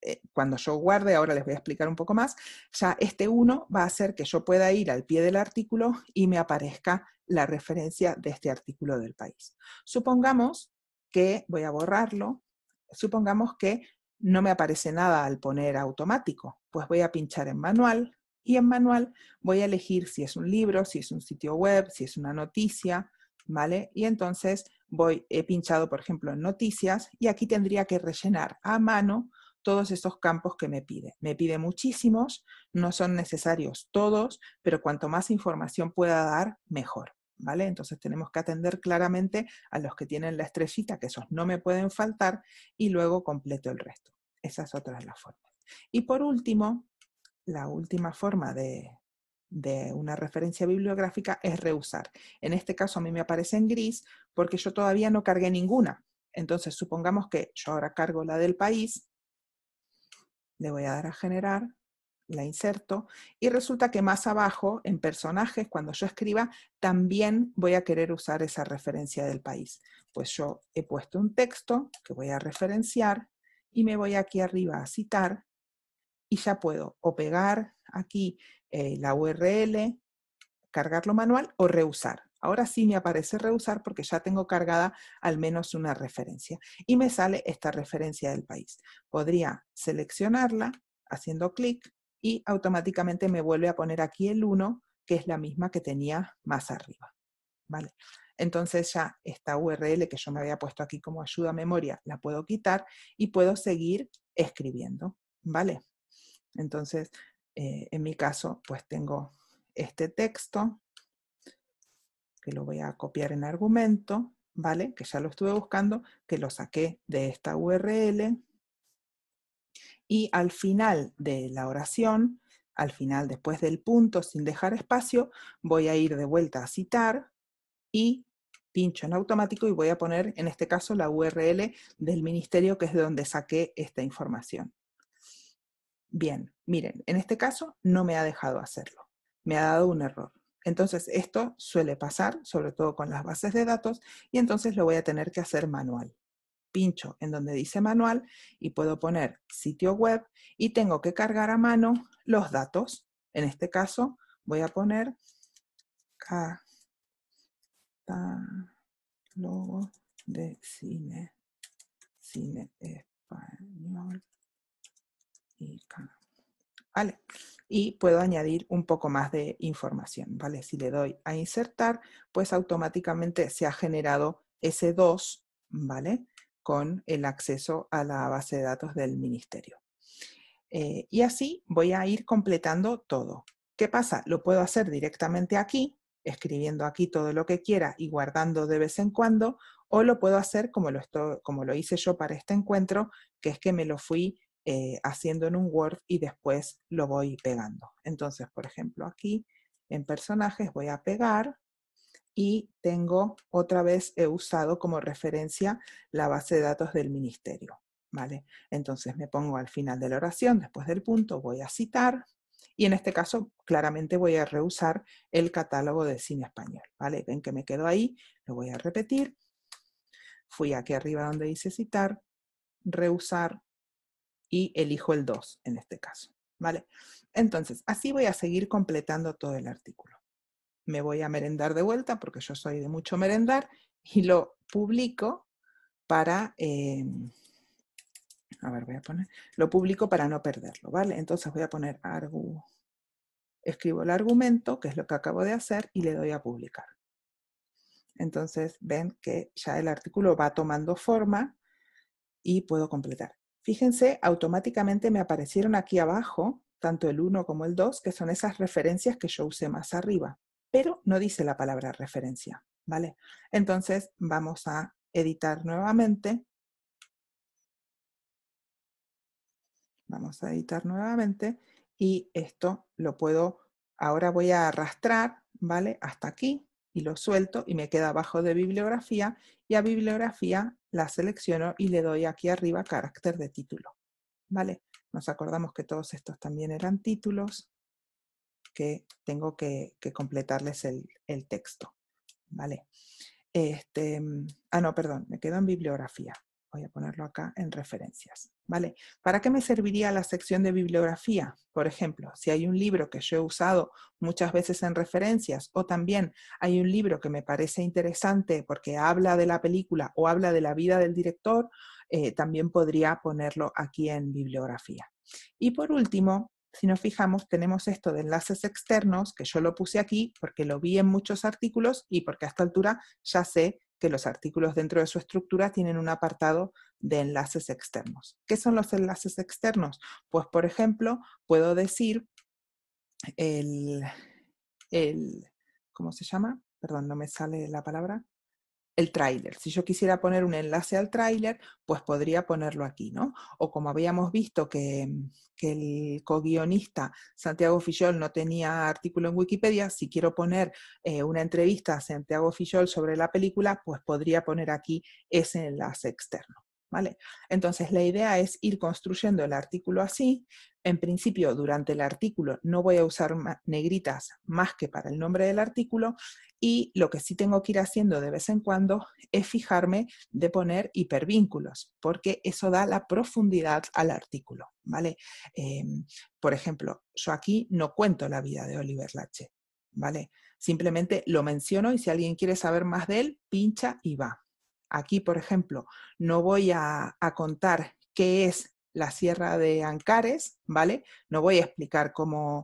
eh, cuando yo guarde, ahora les voy a explicar un poco más, ya este 1 va a hacer que yo pueda ir al pie del artículo y me aparezca la referencia de este artículo del país. Supongamos que, voy a borrarlo, supongamos que no me aparece nada al poner automático, pues voy a pinchar en manual y en manual voy a elegir si es un libro, si es un sitio web, si es una noticia, ¿vale? Y entonces voy, he pinchado, por ejemplo, en noticias y aquí tendría que rellenar a mano todos esos campos que me pide. Me pide muchísimos, no son necesarios todos, pero cuanto más información pueda dar, mejor. ¿Vale? Entonces tenemos que atender claramente a los que tienen la estrellita, que esos no me pueden faltar, y luego completo el resto. Esa es otra de las formas. Y por último, la última forma de, de una referencia bibliográfica es reusar. En este caso a mí me aparece en gris porque yo todavía no cargué ninguna. Entonces, supongamos que yo ahora cargo la del país, le voy a dar a generar, la inserto y resulta que más abajo, en personajes, cuando yo escriba, también voy a querer usar esa referencia del país. Pues yo he puesto un texto que voy a referenciar y me voy aquí arriba a citar y ya puedo o pegar aquí eh, la URL, cargarlo manual o reusar. Ahora sí me aparece rehusar porque ya tengo cargada al menos una referencia. Y me sale esta referencia del país. Podría seleccionarla haciendo clic y automáticamente me vuelve a poner aquí el 1, que es la misma que tenía más arriba. ¿Vale? Entonces ya esta URL que yo me había puesto aquí como ayuda a memoria la puedo quitar y puedo seguir escribiendo. ¿Vale? Entonces, eh, en mi caso, pues tengo este texto que lo voy a copiar en argumento, ¿vale? Que ya lo estuve buscando, que lo saqué de esta URL. Y al final de la oración, al final después del punto, sin dejar espacio, voy a ir de vuelta a citar y pincho en automático y voy a poner, en este caso, la URL del ministerio, que es donde saqué esta información. Bien, miren, en este caso no me ha dejado hacerlo. Me ha dado un error. Entonces, esto suele pasar, sobre todo con las bases de datos, y entonces lo voy a tener que hacer manual. Pincho en donde dice manual y puedo poner sitio web y tengo que cargar a mano los datos. En este caso, voy a poner catálogo de cine, cine español y y puedo añadir un poco más de información, ¿vale? Si le doy a insertar, pues automáticamente se ha generado ese 2, ¿vale? Con el acceso a la base de datos del ministerio. Eh, y así voy a ir completando todo. ¿Qué pasa? Lo puedo hacer directamente aquí, escribiendo aquí todo lo que quiera y guardando de vez en cuando, o lo puedo hacer como lo, como lo hice yo para este encuentro, que es que me lo fui eh, haciendo en un Word y después lo voy pegando. Entonces, por ejemplo, aquí en personajes voy a pegar y tengo otra vez he usado como referencia la base de datos del ministerio. ¿Vale? Entonces me pongo al final de la oración, después del punto voy a citar y en este caso claramente voy a reusar el catálogo de cine español. ¿Vale? Ven que me quedo ahí, lo voy a repetir. Fui aquí arriba donde dice citar, reusar y elijo el 2 en este caso, ¿vale? Entonces, así voy a seguir completando todo el artículo. Me voy a merendar de vuelta porque yo soy de mucho merendar y lo publico para, eh, a ver, voy a poner, lo publico para no perderlo, ¿vale? Entonces voy a poner escribo el argumento, que es lo que acabo de hacer, y le doy a publicar. Entonces ven que ya el artículo va tomando forma y puedo completar. Fíjense, automáticamente me aparecieron aquí abajo, tanto el 1 como el 2, que son esas referencias que yo usé más arriba, pero no dice la palabra referencia, ¿vale? Entonces vamos a editar nuevamente. Vamos a editar nuevamente y esto lo puedo, ahora voy a arrastrar, ¿vale? Hasta aquí y lo suelto y me queda abajo de bibliografía y a bibliografía la selecciono y le doy aquí arriba carácter de título. ¿Vale? Nos acordamos que todos estos también eran títulos que tengo que, completarles el, el, texto. ¿Vale? Este, mm, ah, no, perdón, me quedo en bibliografía voy a ponerlo acá en referencias, ¿vale? ¿Para qué me serviría la sección de bibliografía? Por ejemplo, si hay un libro que yo he usado muchas veces en referencias o también hay un libro que me parece interesante porque habla de la película o habla de la vida del director, eh, también podría ponerlo aquí en bibliografía. Y por último, si nos fijamos, tenemos esto de enlaces externos, que yo lo puse aquí porque lo vi en muchos artículos y porque a esta altura ya sé que los artículos dentro de su estructura tienen un apartado de enlaces externos. ¿Qué son los enlaces externos? Pues, por ejemplo, puedo decir el, el ¿cómo se llama? Perdón, no me sale la palabra el tráiler. Si yo quisiera poner un enlace al tráiler, pues podría ponerlo aquí, ¿no? O como habíamos visto que, mm, el co-guionista Santiago Fillol no tenía artículo en Wikipedia, si quiero poner eh, una entrevista a Santiago Fillol sobre la película, pues podría poner aquí ese enlace externo. Entonces, la idea es ir construyendo el artículo así. En principio, durante el artículo no voy a usar negritas más que para el nombre del artículo y lo que sí tengo que ir haciendo de vez en cuando es fijarme de poner hipervínculos, porque eso da la profundidad al artículo, ¿vale? Em, por ejemplo, yo aquí no cuento la vida de Oliver Lache, ¿vale? Simplemente lo menciono y si alguien quiere saber más de él, pincha y va, Aquí, por ejemplo, no voy a, contar qué es la Sierra de Ancares, ¿vale? No voy a explicar cómo,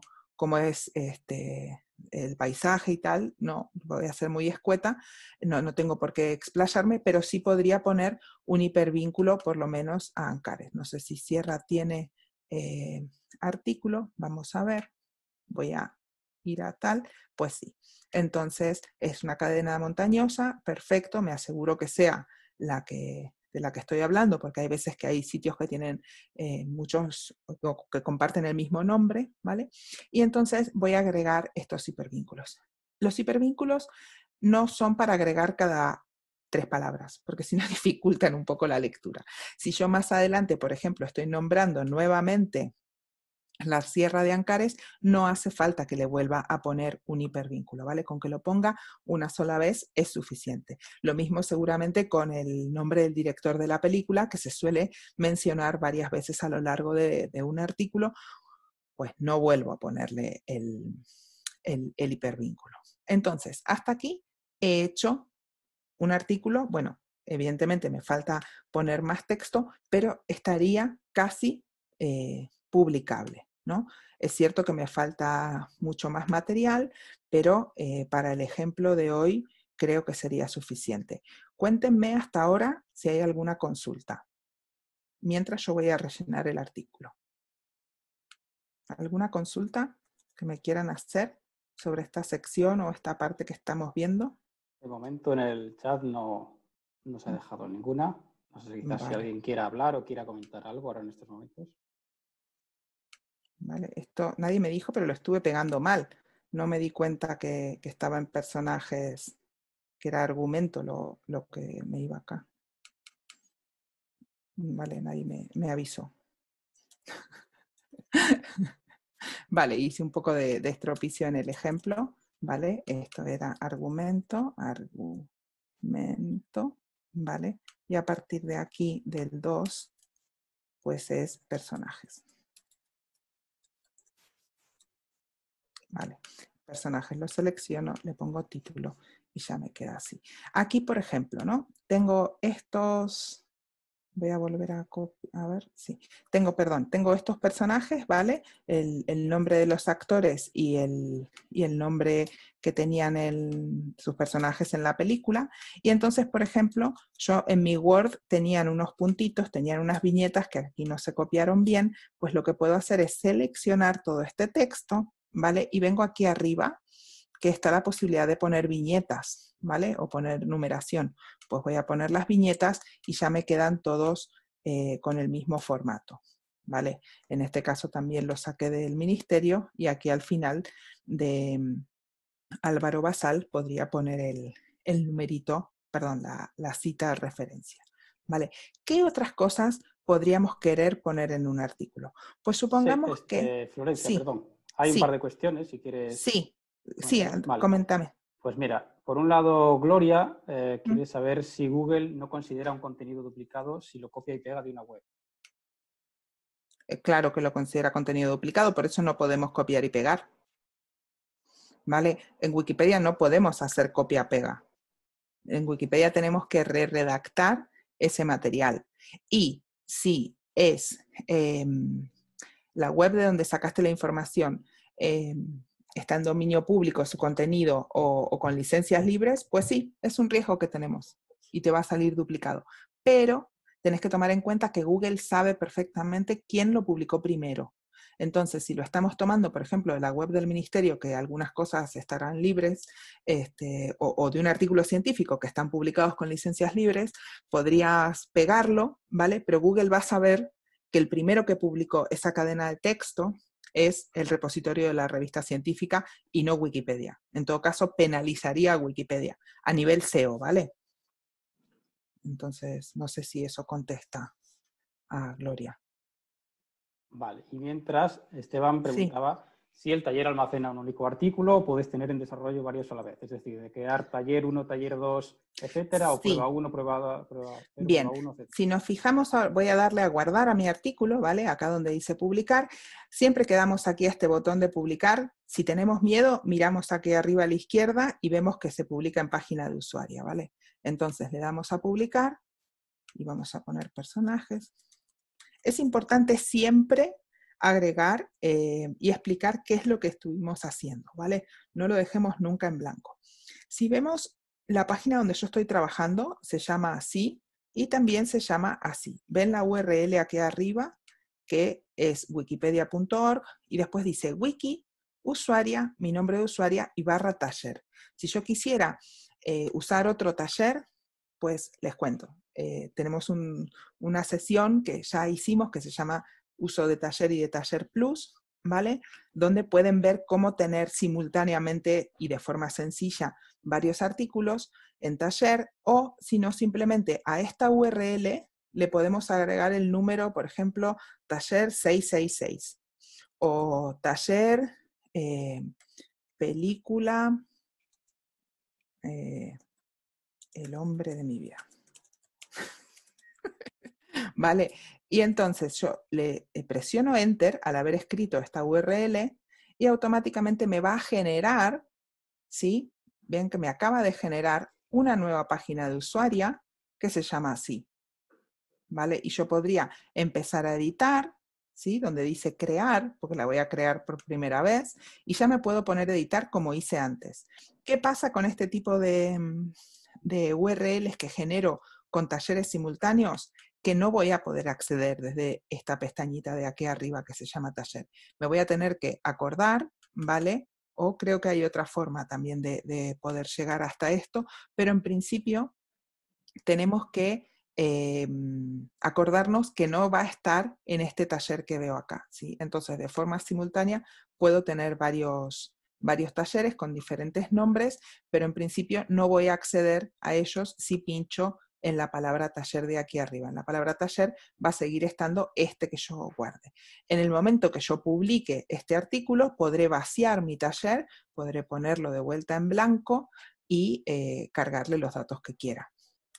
es este, el paisaje y tal, no, voy a ser muy escueta, no, tengo por qué explayarme, pero sí podría poner un hipervínculo por lo menos a Ancares. No sé si Sierra tiene eh, artículo, vamos a ver, voy a ir tal, pues sí. Entonces, es una cadena montañosa, perfecto, me aseguro que sea la que de la que estoy hablando, porque hay veces que hay sitios que tienen eh, muchos que comparten el mismo nombre, ¿vale? Y entonces voy a agregar estos hipervínculos. Los hipervínculos no son para agregar cada tres palabras, porque si no <laughs> dificultan un poco la lectura. Si yo más adelante, por ejemplo, estoy nombrando nuevamente la sierra de Ancares, no hace falta que le vuelva a poner un hipervínculo, ¿vale? Con que lo ponga una sola vez es suficiente. Lo mismo seguramente con el nombre del director de la película, que se suele mencionar varias veces a lo largo de, un artículo, pues no vuelvo a ponerle el, hipervínculo. Entonces, hasta aquí he hecho un artículo, bueno, evidentemente me falta poner más texto, pero estaría casi... Eh, publicable, ¿no? Es cierto que me falta mucho más material, pero eh, para el ejemplo de hoy creo que sería suficiente. Cuéntenme hasta ahora si hay alguna consulta, mientras yo voy a rellenar el artículo. ¿Alguna consulta que me quieran hacer sobre esta sección o esta parte que estamos viendo? De momento en el chat no, se ha mm. dejado ninguna. No sé si si alguien quiera hablar o quiera comentar algo ahora en estos momentos. Esto nadie me dijo, pero lo estuve pegando mal. No me di cuenta que, estaba en personajes, que era argumento lo, que me iba acá. Vale, nadie me, me avisó. <laughs> vale, hice un poco de, estropicio en el ejemplo, ¿vale? Esto era argumento, argumento, ¿vale? Y a partir de aquí, del 2, pues es personajes. Vale. Personajes lo selecciono, le pongo título y ya me queda así. Aquí, por ejemplo, ¿no? Tengo estos, voy a volver a copiar, a ver, sí. Tengo, perdón, tengo estos personajes, ¿vale? El, nombre de los actores y el, y el nombre que tenían el, sus personajes en la película. Y entonces, por ejemplo, yo en mi Word tenían unos puntitos, tenían unas viñetas que aquí no se copiaron bien, pues lo que puedo hacer es seleccionar todo este texto, ¿vale? Y vengo aquí arriba, que está la posibilidad de poner viñetas, ¿vale? O poner numeración. Pues voy a poner las viñetas y ya me quedan todos eh, con el mismo formato, ¿vale? En este caso también lo saqué del ministerio y aquí al final de mm, Álvaro Basal podría poner el, numerito, perdón, la, cita de referencia, ¿vale? ¿Qué otras cosas podríamos querer poner en un artículo? Pues supongamos que... Este, Florencia, perdón. Hay un par de cuestiones, si quieres. Sí, sí, coméntame. Pues mira, por un lado, Gloria eh, quiere saber si Google no considera un contenido duplicado si lo copia y pega de una web. Eh, claro que lo considera contenido duplicado, por eso no podemos copiar y pegar. ¿Vale? En Wikipedia no podemos hacer copia-pega. En Wikipedia tenemos que re-redactar ese material. Y si es em, la web de donde sacaste la información eh, está en dominio público, su contenido o, con licencias libres, pues sí, es un riesgo que tenemos y te va a salir duplicado. Pero tenés que tomar en cuenta que Google sabe perfectamente quién lo publicó primero. Entonces, si lo estamos tomando, por ejemplo, de la web del ministerio, que algunas cosas estarán libres, este, o, de un artículo científico que están publicados con licencias libres, podrías pegarlo, ¿vale? Pero Google va a saber que el primero que publicó esa cadena de texto es el repositorio de la revista científica y no Wikipedia. En todo caso, penalizaría a Wikipedia a nivel SEO, ¿vale? Entonces, no sé si eso contesta a Gloria. Vale, y mientras Esteban preguntaba si el taller almacena un único artículo, puedes tener en desarrollo varios a la vez. Es decir, de crear taller 1, taller 2, etcétera, o prueba 1, prueba, 2, Bien. prueba Si nos fijamos, voy a darle a guardar a mi artículo, ¿vale? Acá donde dice publicar. Siempre quedamos aquí a este botón de publicar. Si tenemos miedo, miramos aquí arriba a la izquierda y vemos que se publica en página de usuario, ¿vale? Entonces le damos a publicar y vamos a poner personajes. Es importante siempre agregar eh, y explicar qué es lo que estuvimos haciendo, ¿vale? No lo dejemos nunca en blanco. Si vemos la página donde yo estoy trabajando, se llama así y también se llama así. Ven la URL aquí arriba, que es wikipedia.org y después dice wiki, usuaria, mi nombre de usuaria y barra taller. Si yo quisiera eh, usar otro taller, pues les cuento. Eh, tenemos una sesión que ya hicimos que se llama uso de Taller y de Taller Plus, ¿vale? Donde pueden ver cómo tener simultáneamente y de forma sencilla varios artículos en taller o si no simplemente a esta URL le podemos agregar el número, por ejemplo, taller 666 o taller eh, película eh, El hombre de mi vida. <laughs> vale, y entonces yo le eh, presiono Enter al haber escrito esta URL y automáticamente me va a generar, ¿sí? Vean que me acaba de generar una nueva página de usuaria que se llama así. ¿Vale? Y yo podría empezar a editar, ¿sí? Donde dice crear, porque la voy a crear por primera vez, y ya me puedo poner a editar como hice antes. ¿Qué pasa con este tipo de, mm, de URLs que genero con talleres simultáneos? que no voy a poder acceder desde esta pestañita de aquí arriba que se llama taller. Me voy a tener que acordar, ¿vale? O creo que hay otra forma también de, poder llegar hasta esto, pero en principio tenemos que eh, acordarnos que no va a estar en este taller que veo acá. ¿sí? Entonces, de forma simultánea, puedo tener varios, varios talleres con diferentes nombres, pero en principio no voy a acceder a ellos si pincho en la palabra taller de aquí arriba. En la palabra taller va a seguir estando este que yo guarde. En el momento que yo publique este artículo, podré vaciar mi taller, podré ponerlo de vuelta en blanco y eh, cargarle los datos que quiera.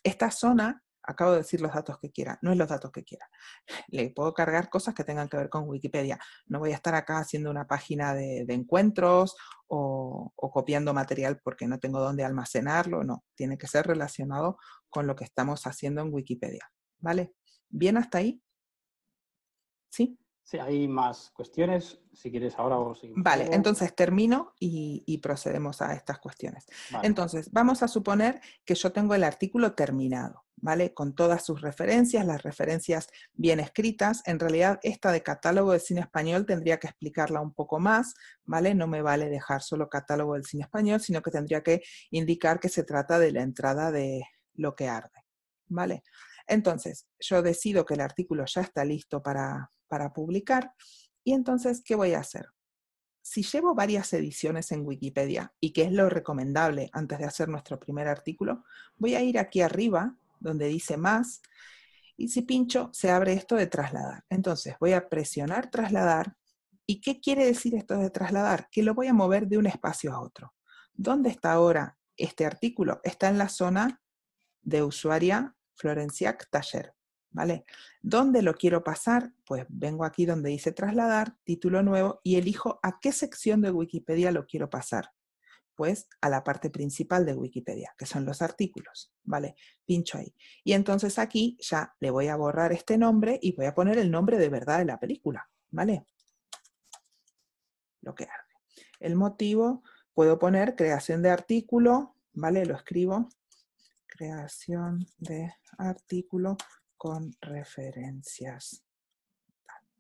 Esta zona Acabo de decir los datos que quiera, no es los datos que quiera. <laughs> Le puedo cargar cosas que tengan que ver con Wikipedia. No voy a estar acá haciendo una página de, encuentros o, copiando material porque no tengo dónde almacenarlo, no. Tiene que ser relacionado con lo que estamos haciendo en Wikipedia. ¿Vale? ¿Bien hasta ahí? ¿Sí? Si hay más cuestiones, si quieres ahora o si... Vale, entonces termino y, procedemos a estas cuestiones. Entonces, vamos a suponer que yo tengo el artículo terminado, ¿vale? Con todas sus referencias, las referencias bien escritas. En realidad, esta de catálogo del cine español tendría que explicarla un poco más, ¿vale? No me vale dejar solo catálogo del cine español, sino que tendría que indicar que se trata de la entrada de lo que arde, ¿vale? Entonces, yo decido que el artículo ya está listo para, publicar y entonces, ¿qué voy a hacer? Si llevo varias ediciones en Wikipedia, y que es lo recomendable antes de hacer nuestro primer artículo, voy a ir aquí arriba, donde dice más, y si pincho, se abre esto de trasladar. Entonces, voy a presionar trasladar. ¿Y qué quiere decir esto de trasladar? Que lo voy a mover de un espacio a otro. ¿Dónde está ahora este artículo? Está en la zona de usuaria Florenciac Taller, ¿vale? ¿Dónde lo quiero pasar? Pues vengo aquí donde dice trasladar, título nuevo, y elijo a qué sección de Wikipedia lo quiero pasar. Pues a la parte principal de Wikipedia, que son los artículos, ¿vale? Pincho ahí. Y entonces aquí ya le voy a borrar este nombre y voy a poner el nombre de verdad de la película, ¿vale? Lo que El motivo, puedo poner creación de artículo, ¿vale? Lo escribo creación de artículo con referencias.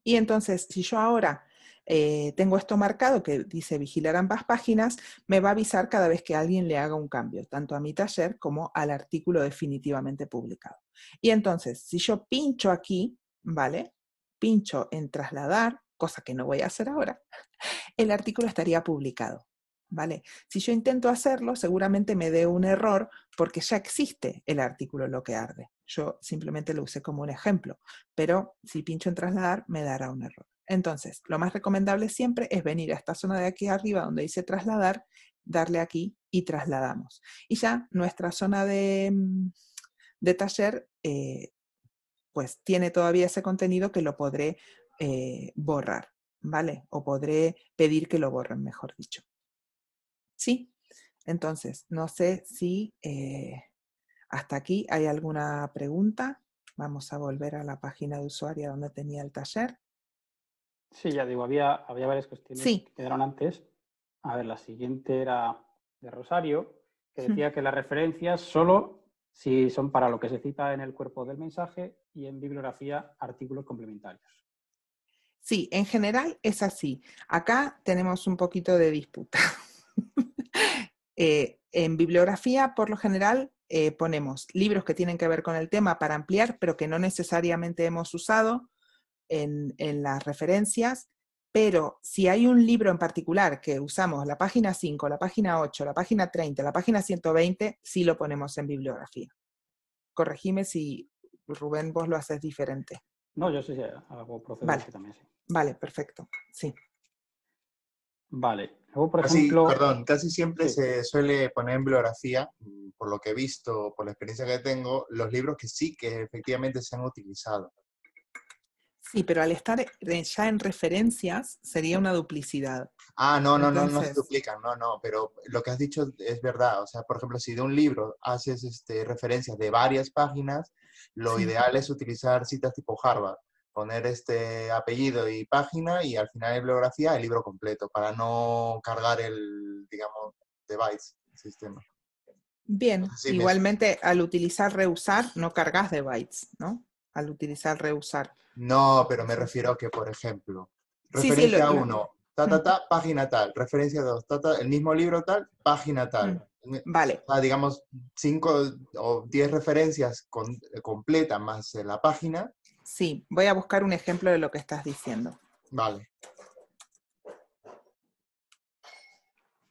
Y entonces, si yo ahora eh, tengo esto marcado que dice vigilar ambas páginas, me va a avisar cada vez que alguien le haga un cambio, tanto a mi taller como al artículo definitivamente publicado. Y entonces, si yo pincho aquí, ¿vale? Pincho en trasladar, cosa que no voy a hacer ahora, <laughs> el artículo estaría publicado. ¿vale? Si yo intento hacerlo, seguramente me dé un error porque ya existe el artículo lo que arde. Yo simplemente lo usé como un ejemplo, pero si pincho en trasladar, me dará un error. Entonces, lo más recomendable siempre es venir a esta zona de aquí arriba donde dice trasladar, darle aquí y trasladamos. Y ya nuestra zona de, mm, de taller, eh, pues tiene todavía ese contenido que lo podré eh, borrar, ¿vale? O podré pedir que lo borren, mejor dicho. Sí. Entonces, no sé si eh, hasta aquí hay alguna pregunta. Vamos a volver a la página de usuario donde tenía el taller. Sí, ya digo, había, había varias cuestiones que quedaron antes. A ver, la siguiente era de Rosario, que hmm. decía que las referencias solo si son para lo que se cita en el cuerpo del mensaje y en bibliografía artículos complementarios. Sí, en general es así. Acá tenemos un poquito de disputa. <laughs> Eh, en bibliografía, por lo general, eh, ponemos libros que tienen que ver con el tema para ampliar, pero que no necesariamente hemos usado en, las referencias. Pero si hay un libro en particular que usamos, la página 5, la página 8, la página 30, la página 120, sí lo ponemos en bibliografía. Corregime si, Rubén, vos lo haces diferente. No, yo sí hago vale. también. Vale, perfecto. Sí. Vale. por ejemplo... Perdón, casi siempre se suele poner en bibliografía, mm, por lo que he visto, por la experiencia que tengo, los libros que sí que efectivamente se han utilizado. Sí, pero al estar ya en referencias sería una duplicidad. Ah, no, no, no, no se duplican, no, no, pero lo que has dicho es verdad. O sea, por ejemplo, si de un libro haces este, referencias de varias páginas, lo ideal es utilizar citas tipo Harvard poner este apellido y página y al final de bibliografía el libro completo para no cargar el, digamos, de el sistema. Bien, igualmente al utilizar reusar no cargas de bytes, ¿no? Al utilizar reusar. No, pero me refiero a que, por ejemplo, referencia 1, ta, ta, ta, página tal, referencia 2, ta, ta, el mismo libro tal, página tal. Vale. digamos, 5 o 10 referencias con, completas más la página Sí, voy a buscar un ejemplo de lo que estás diciendo. Vale.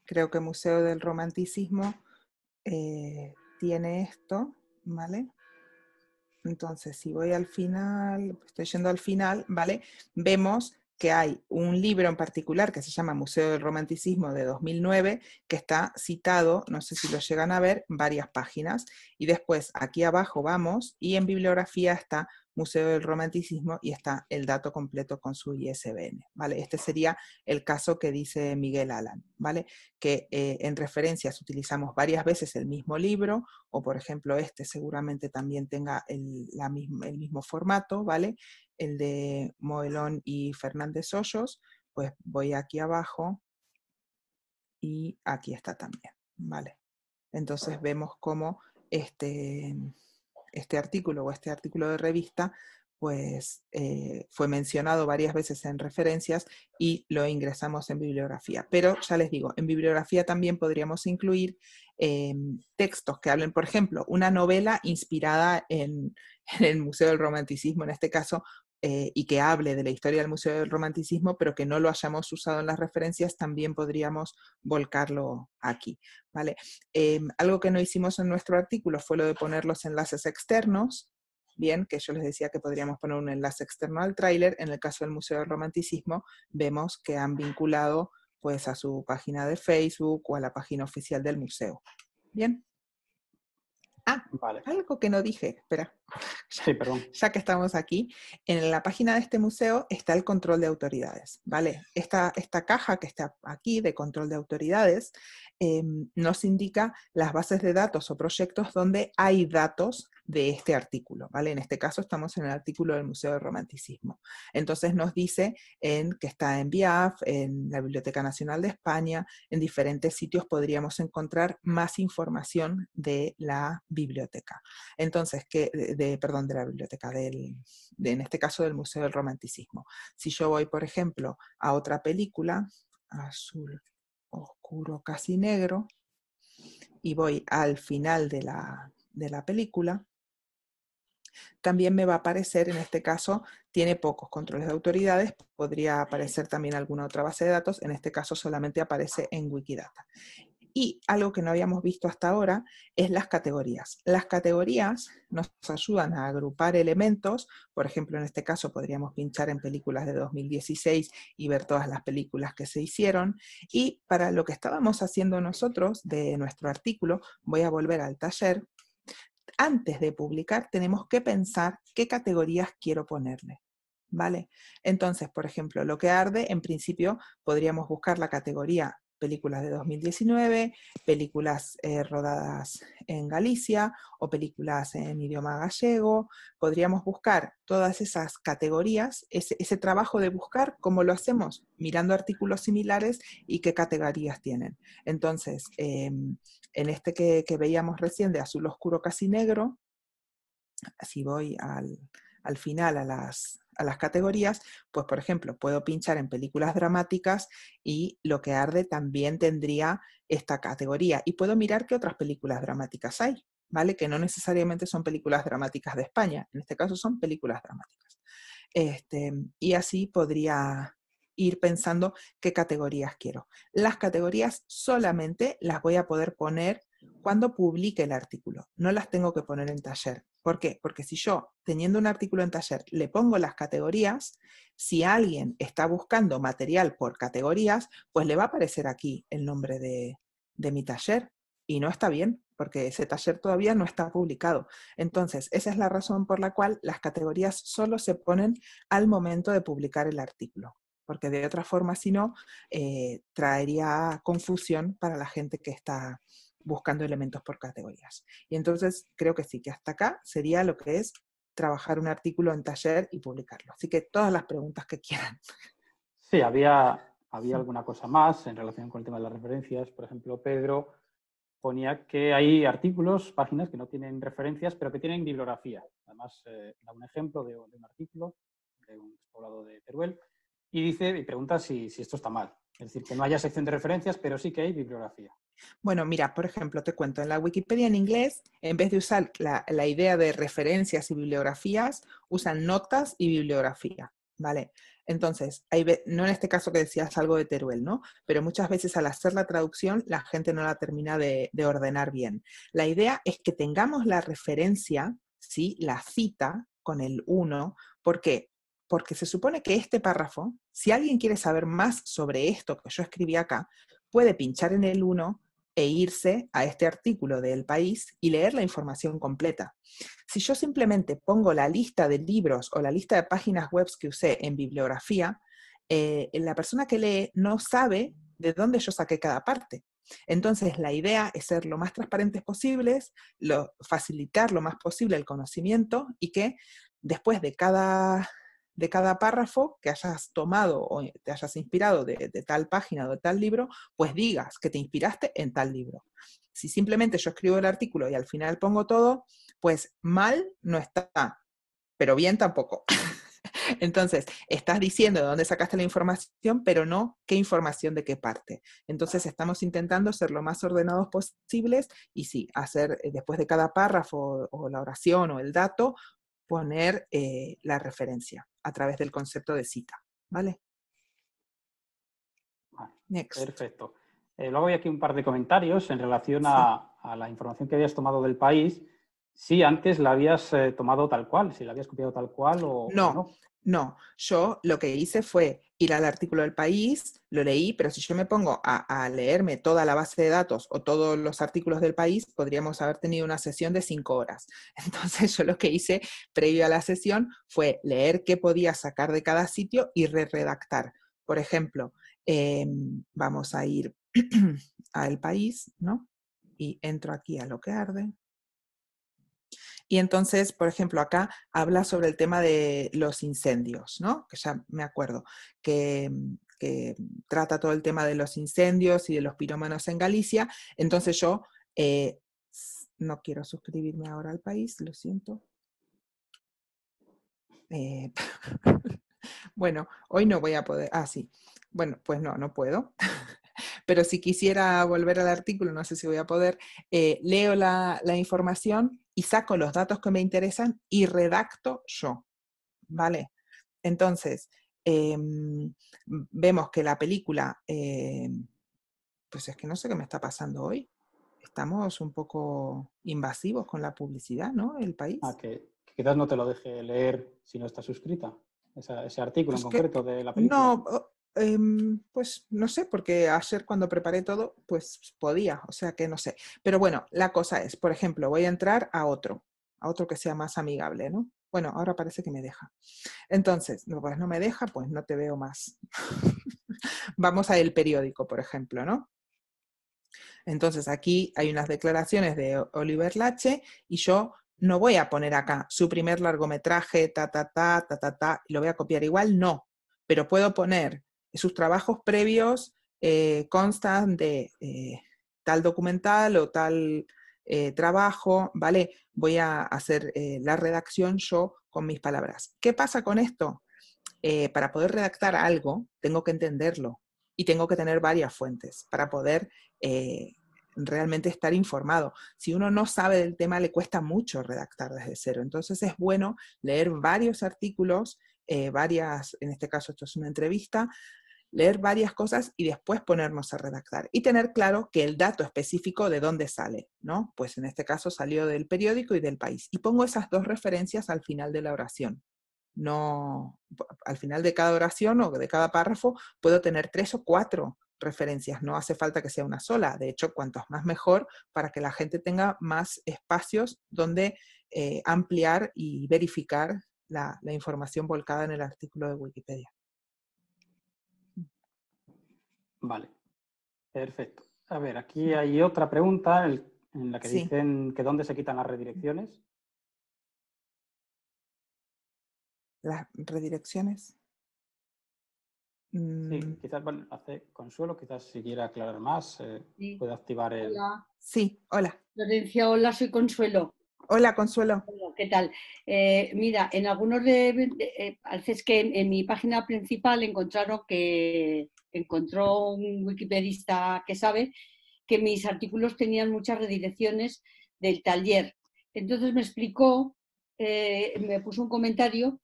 Creo que Museo del Romanticismo eh, tiene esto, ¿vale? Entonces, si voy al final, estoy yendo al final, ¿vale? Vemos que hay un libro en particular que se llama Museo del Romanticismo de 2009, que está citado, no sé si lo llegan a ver, varias páginas. Y después aquí abajo vamos y en bibliografía está Museo del Romanticismo y está el dato completo con su ISBN, ¿vale? Este sería el caso que dice Miguel Alan, ¿vale? Que eh, en referencias utilizamos varias veces el mismo libro, o por ejemplo este seguramente también tenga el, el mismo formato, ¿vale? El de Moelón y Fernández Hoyos, pues voy aquí abajo y aquí está también, ¿vale? Entonces vemos cómo este este artículo o este artículo de revista, pues eh, fue mencionado varias veces en referencias y lo ingresamos en bibliografía. Pero ya les digo, en bibliografía también podríamos incluir em, textos que hablen, por ejemplo, una novela inspirada en, <laughs> el Museo del Romanticismo, en este caso, eh, y que hable de la historia del Museo del Romanticismo, pero que no lo hayamos usado en las referencias, también podríamos volcarlo aquí. ¿vale? Em, algo que no hicimos en nuestro artículo fue lo de poner los enlaces externos, bien, que yo les decía que podríamos poner un enlace externo al tráiler, en el caso del Museo del Romanticismo vemos que han vinculado pues a su página de Facebook o a la página oficial del museo. Bien. Ah, algo que no dije, espera. <laughs> perdón. Ya que estamos aquí, en la página de este museo está el control de autoridades, ¿vale? Esta, esta caja que está aquí de control de autoridades eh, nos indica las bases de datos o proyectos donde hay datos de este artículo, ¿vale? En este caso estamos en el artículo del Museo del Romanticismo. Entonces nos dice en, que está en BIAF, en la Biblioteca Nacional de España, en diferentes sitios podríamos encontrar más información de la biblioteca. Entonces, que, perdón, de la biblioteca, del, en este caso del Museo del Romanticismo. Si yo voy, por ejemplo, a otra película, azul oscuro, casi negro, y voy al final de la, de la película, también me va a aparecer, en este caso, tiene pocos controles de autoridades, podría aparecer también alguna otra base de datos, en este caso solamente aparece en Wikidata. Y algo que no habíamos visto hasta ahora es las categorías. Las categorías nos ayudan a agrupar elementos, por ejemplo, en este caso podríamos pinchar en películas de 2016 y ver todas las películas que se hicieron. Y para lo que estábamos haciendo nosotros de nuestro artículo, voy a volver al taller antes de publicar, tenemos que pensar qué categorías quiero ponerle. ¿Vale? Entonces, por ejemplo, lo que arde, en principio podríamos buscar la categoría películas de 2019, películas eh, rodadas en Galicia o películas en idioma gallego. Podríamos buscar todas esas categorías, ese, trabajo de buscar, ¿cómo lo hacemos? Mirando artículos similares y qué categorías tienen. Entonces, em, en este que, que veíamos recién de azul oscuro casi negro, si voy al, al final a las, categorías, pues por ejemplo, puedo pinchar en películas dramáticas y Lo que arde también tendría esta categoría. Y puedo mirar qué otras películas dramáticas hay, ¿vale? Que no necesariamente son películas dramáticas de España, en este caso son películas dramáticas. Este, y así podría ir pensando qué categorías quiero. Las categorías solamente las voy a poder poner cuando publique el artículo, no las tengo que poner en taller. ¿Por qué? Porque si yo, teniendo un artículo en taller, le pongo las categorías, si alguien está buscando material por categorías, pues le va a aparecer aquí el nombre de, de mi taller. Y no está bien, porque ese taller todavía no está publicado. Entonces, esa es la razón por la cual las categorías solo se ponen al momento de publicar el artículo, porque de otra forma, si no, eh, traería confusión para la gente que está buscando elementos por categorías. Y entonces creo que sí, que hasta acá sería lo que es trabajar un artículo en taller y publicarlo. Así que todas las preguntas que quieran. Sí, había, había alguna cosa más en relación con el tema de las referencias. Por ejemplo, Pedro ponía que hay artículos, páginas que no tienen referencias, pero que tienen bibliografía. Además, eh, da un ejemplo de, un artículo de un poblado de Teruel y dice y pregunta si, si esto está mal. Es decir, que no haya sección de referencias, pero sí que hay bibliografía. Bueno, mira, por ejemplo, te cuento, en la Wikipedia en inglés, en vez de usar la, idea de referencias y bibliografías, usan notas y bibliografía, ¿vale? Entonces, no en este caso que decías algo de Teruel, ¿no? Pero muchas veces al hacer la traducción la gente no la termina de, ordenar bien. La idea es que tengamos la referencia, ¿sí? La cita con el 1, ¿por qué? Porque se supone que este párrafo, si alguien quiere saber más sobre esto que yo escribí acá, puede pinchar en el 1 e irse a este artículo del país y leer la información completa. Si yo simplemente pongo la lista de libros o la lista de páginas web que usé en bibliografía, eh, la persona que lee no sabe de dónde yo saqué cada parte. Entonces, la idea es ser lo más transparentes posibles, lo, facilitar lo más posible el conocimiento y que después de cada de cada párrafo que hayas tomado o te hayas inspirado de, tal página o de tal libro, pues digas que te inspiraste en tal libro. Si simplemente yo escribo el artículo y al final pongo todo, pues mal no está, pero bien tampoco. <laughs> Entonces, estás diciendo de dónde sacaste la información, pero no qué información de qué parte. Entonces, estamos intentando ser lo más ordenados posibles y sí, hacer eh, después de cada párrafo o la oración o el dato, poner eh, la referencia a través del concepto de cita, ¿vale? Perfecto. Eh, luego hay aquí un par de comentarios en relación a, la información que habías tomado del país. Si antes la habías eh, tomado tal cual, si la habías copiado tal cual no, o no. No, yo lo que hice fue ir al artículo del país, lo leí, pero si yo me pongo a, leerme toda la base de datos o todos los artículos del país, podríamos haber tenido una sesión de cinco horas. <laughs> Entonces yo lo que hice previo a la sesión fue leer qué podía sacar de cada sitio y re-redactar. Por ejemplo, em, vamos a ir <clears throat> al país, ¿no? Y entro aquí a lo que arde. Y entonces, por ejemplo, acá habla sobre el tema de los incendios, ¿no? Que ya me acuerdo, que, mm, trata todo el tema de los incendios y de los pirómanos en Galicia. Entonces yo eh, no quiero suscribirme ahora al país, lo siento. Eh, <laughs> bueno, hoy no voy a poder. Ah, sí. Bueno, pues no, no puedo. <laughs> pero si quisiera volver al artículo, no sé si voy a poder, eh, leo la, información y saco los datos que me interesan y redacto yo, ¿vale? Entonces, em, vemos que la película, eh, pues es que no sé qué me está pasando hoy. Estamos un poco invasivos con la publicidad, ¿no? El ah, país. Ah, que, quizás no te lo deje leer si no estás suscrita. ese artículo en pues concreto de la película. No, Em, pues no sé, porque ayer cuando preparé todo, pues podía, o sea que no sé. Pero bueno, la cosa es, por ejemplo, voy a entrar a otro, a otro que sea más amigable, ¿no? Bueno, ahora parece que me deja. Entonces, no, pues no me deja, pues no te veo más. <laughs> Vamos a el periódico, por ejemplo, ¿no? Entonces, aquí hay unas declaraciones de Oliver Lache y yo no voy a poner acá su primer largometraje, ta, ta, ta, ta, ta, ta, y lo voy a copiar igual, no. Pero puedo poner sus trabajos previos eh, constan de eh, tal documental o tal eh, trabajo, ¿vale? Voy a hacer la redacción yo con mis palabras. ¿Qué pasa con esto? para poder redactar algo, tengo que entenderlo y tengo que tener varias fuentes para poder realmente estar informado. Si uno no sabe del tema, le cuesta mucho redactar desde cero. Entonces es bueno leer varios artículos varias, en este caso esto es una entrevista, leer varias cosas y después ponernos a redactar y tener claro que el dato específico de dónde sale, ¿no? Pues en este caso salió del periódico y del país. Y pongo esas dos referencias al final de la oración. No, al final de cada oración o de cada párrafo puedo tener tres o cuatro referencias, no hace falta que sea una sola, de hecho, cuantos más mejor para que la gente tenga más espacios donde eh, ampliar y verificar la información volcada en el artículo de Wikipedia. Vale, perfecto. A ver, aquí hay otra pregunta en la que dicen que dónde se quitan las redirecciones. Las redirecciones. Sí, mm. quizás, bueno, hace Consuelo, quizás si quiera aclarar más, eh, puede activar el... Sí, hola. Lorencia, hola, soy Consuelo. Hola, Consuelo. ¿Qué tal? Eh, mira, en algunos de... de eh, que en, mi página principal encontraron que encontró un wikipedista que sabe que mis artículos tenían muchas redirecciones del taller. Entonces me explicó, eh, me puso un comentario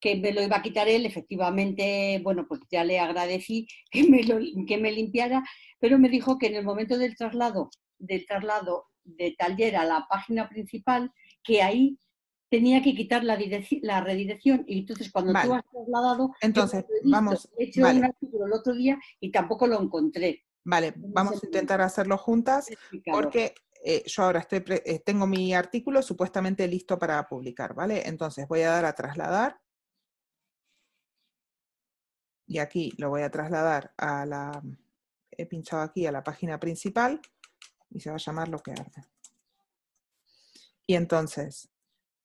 que me lo iba a quitar él, efectivamente, bueno, pues ya le agradecí <laughs> que me, que me limpiara, pero me dijo que en el momento del traslado, del traslado de taller a la página principal, que ahí tenía que quitar la, la redirección y entonces cuando tú has trasladado... Entonces, he vamos... He hecho un artículo el otro día y tampoco lo encontré. Vale, vamos a intentar hacerlo juntas porque eh, yo ahora estoy eh, tengo mi artículo supuestamente listo para publicar, ¿vale? Entonces voy a dar a trasladar y aquí lo voy a trasladar a la, he pinchado aquí a la página principal y se va a llamar lo que arde. Y entonces,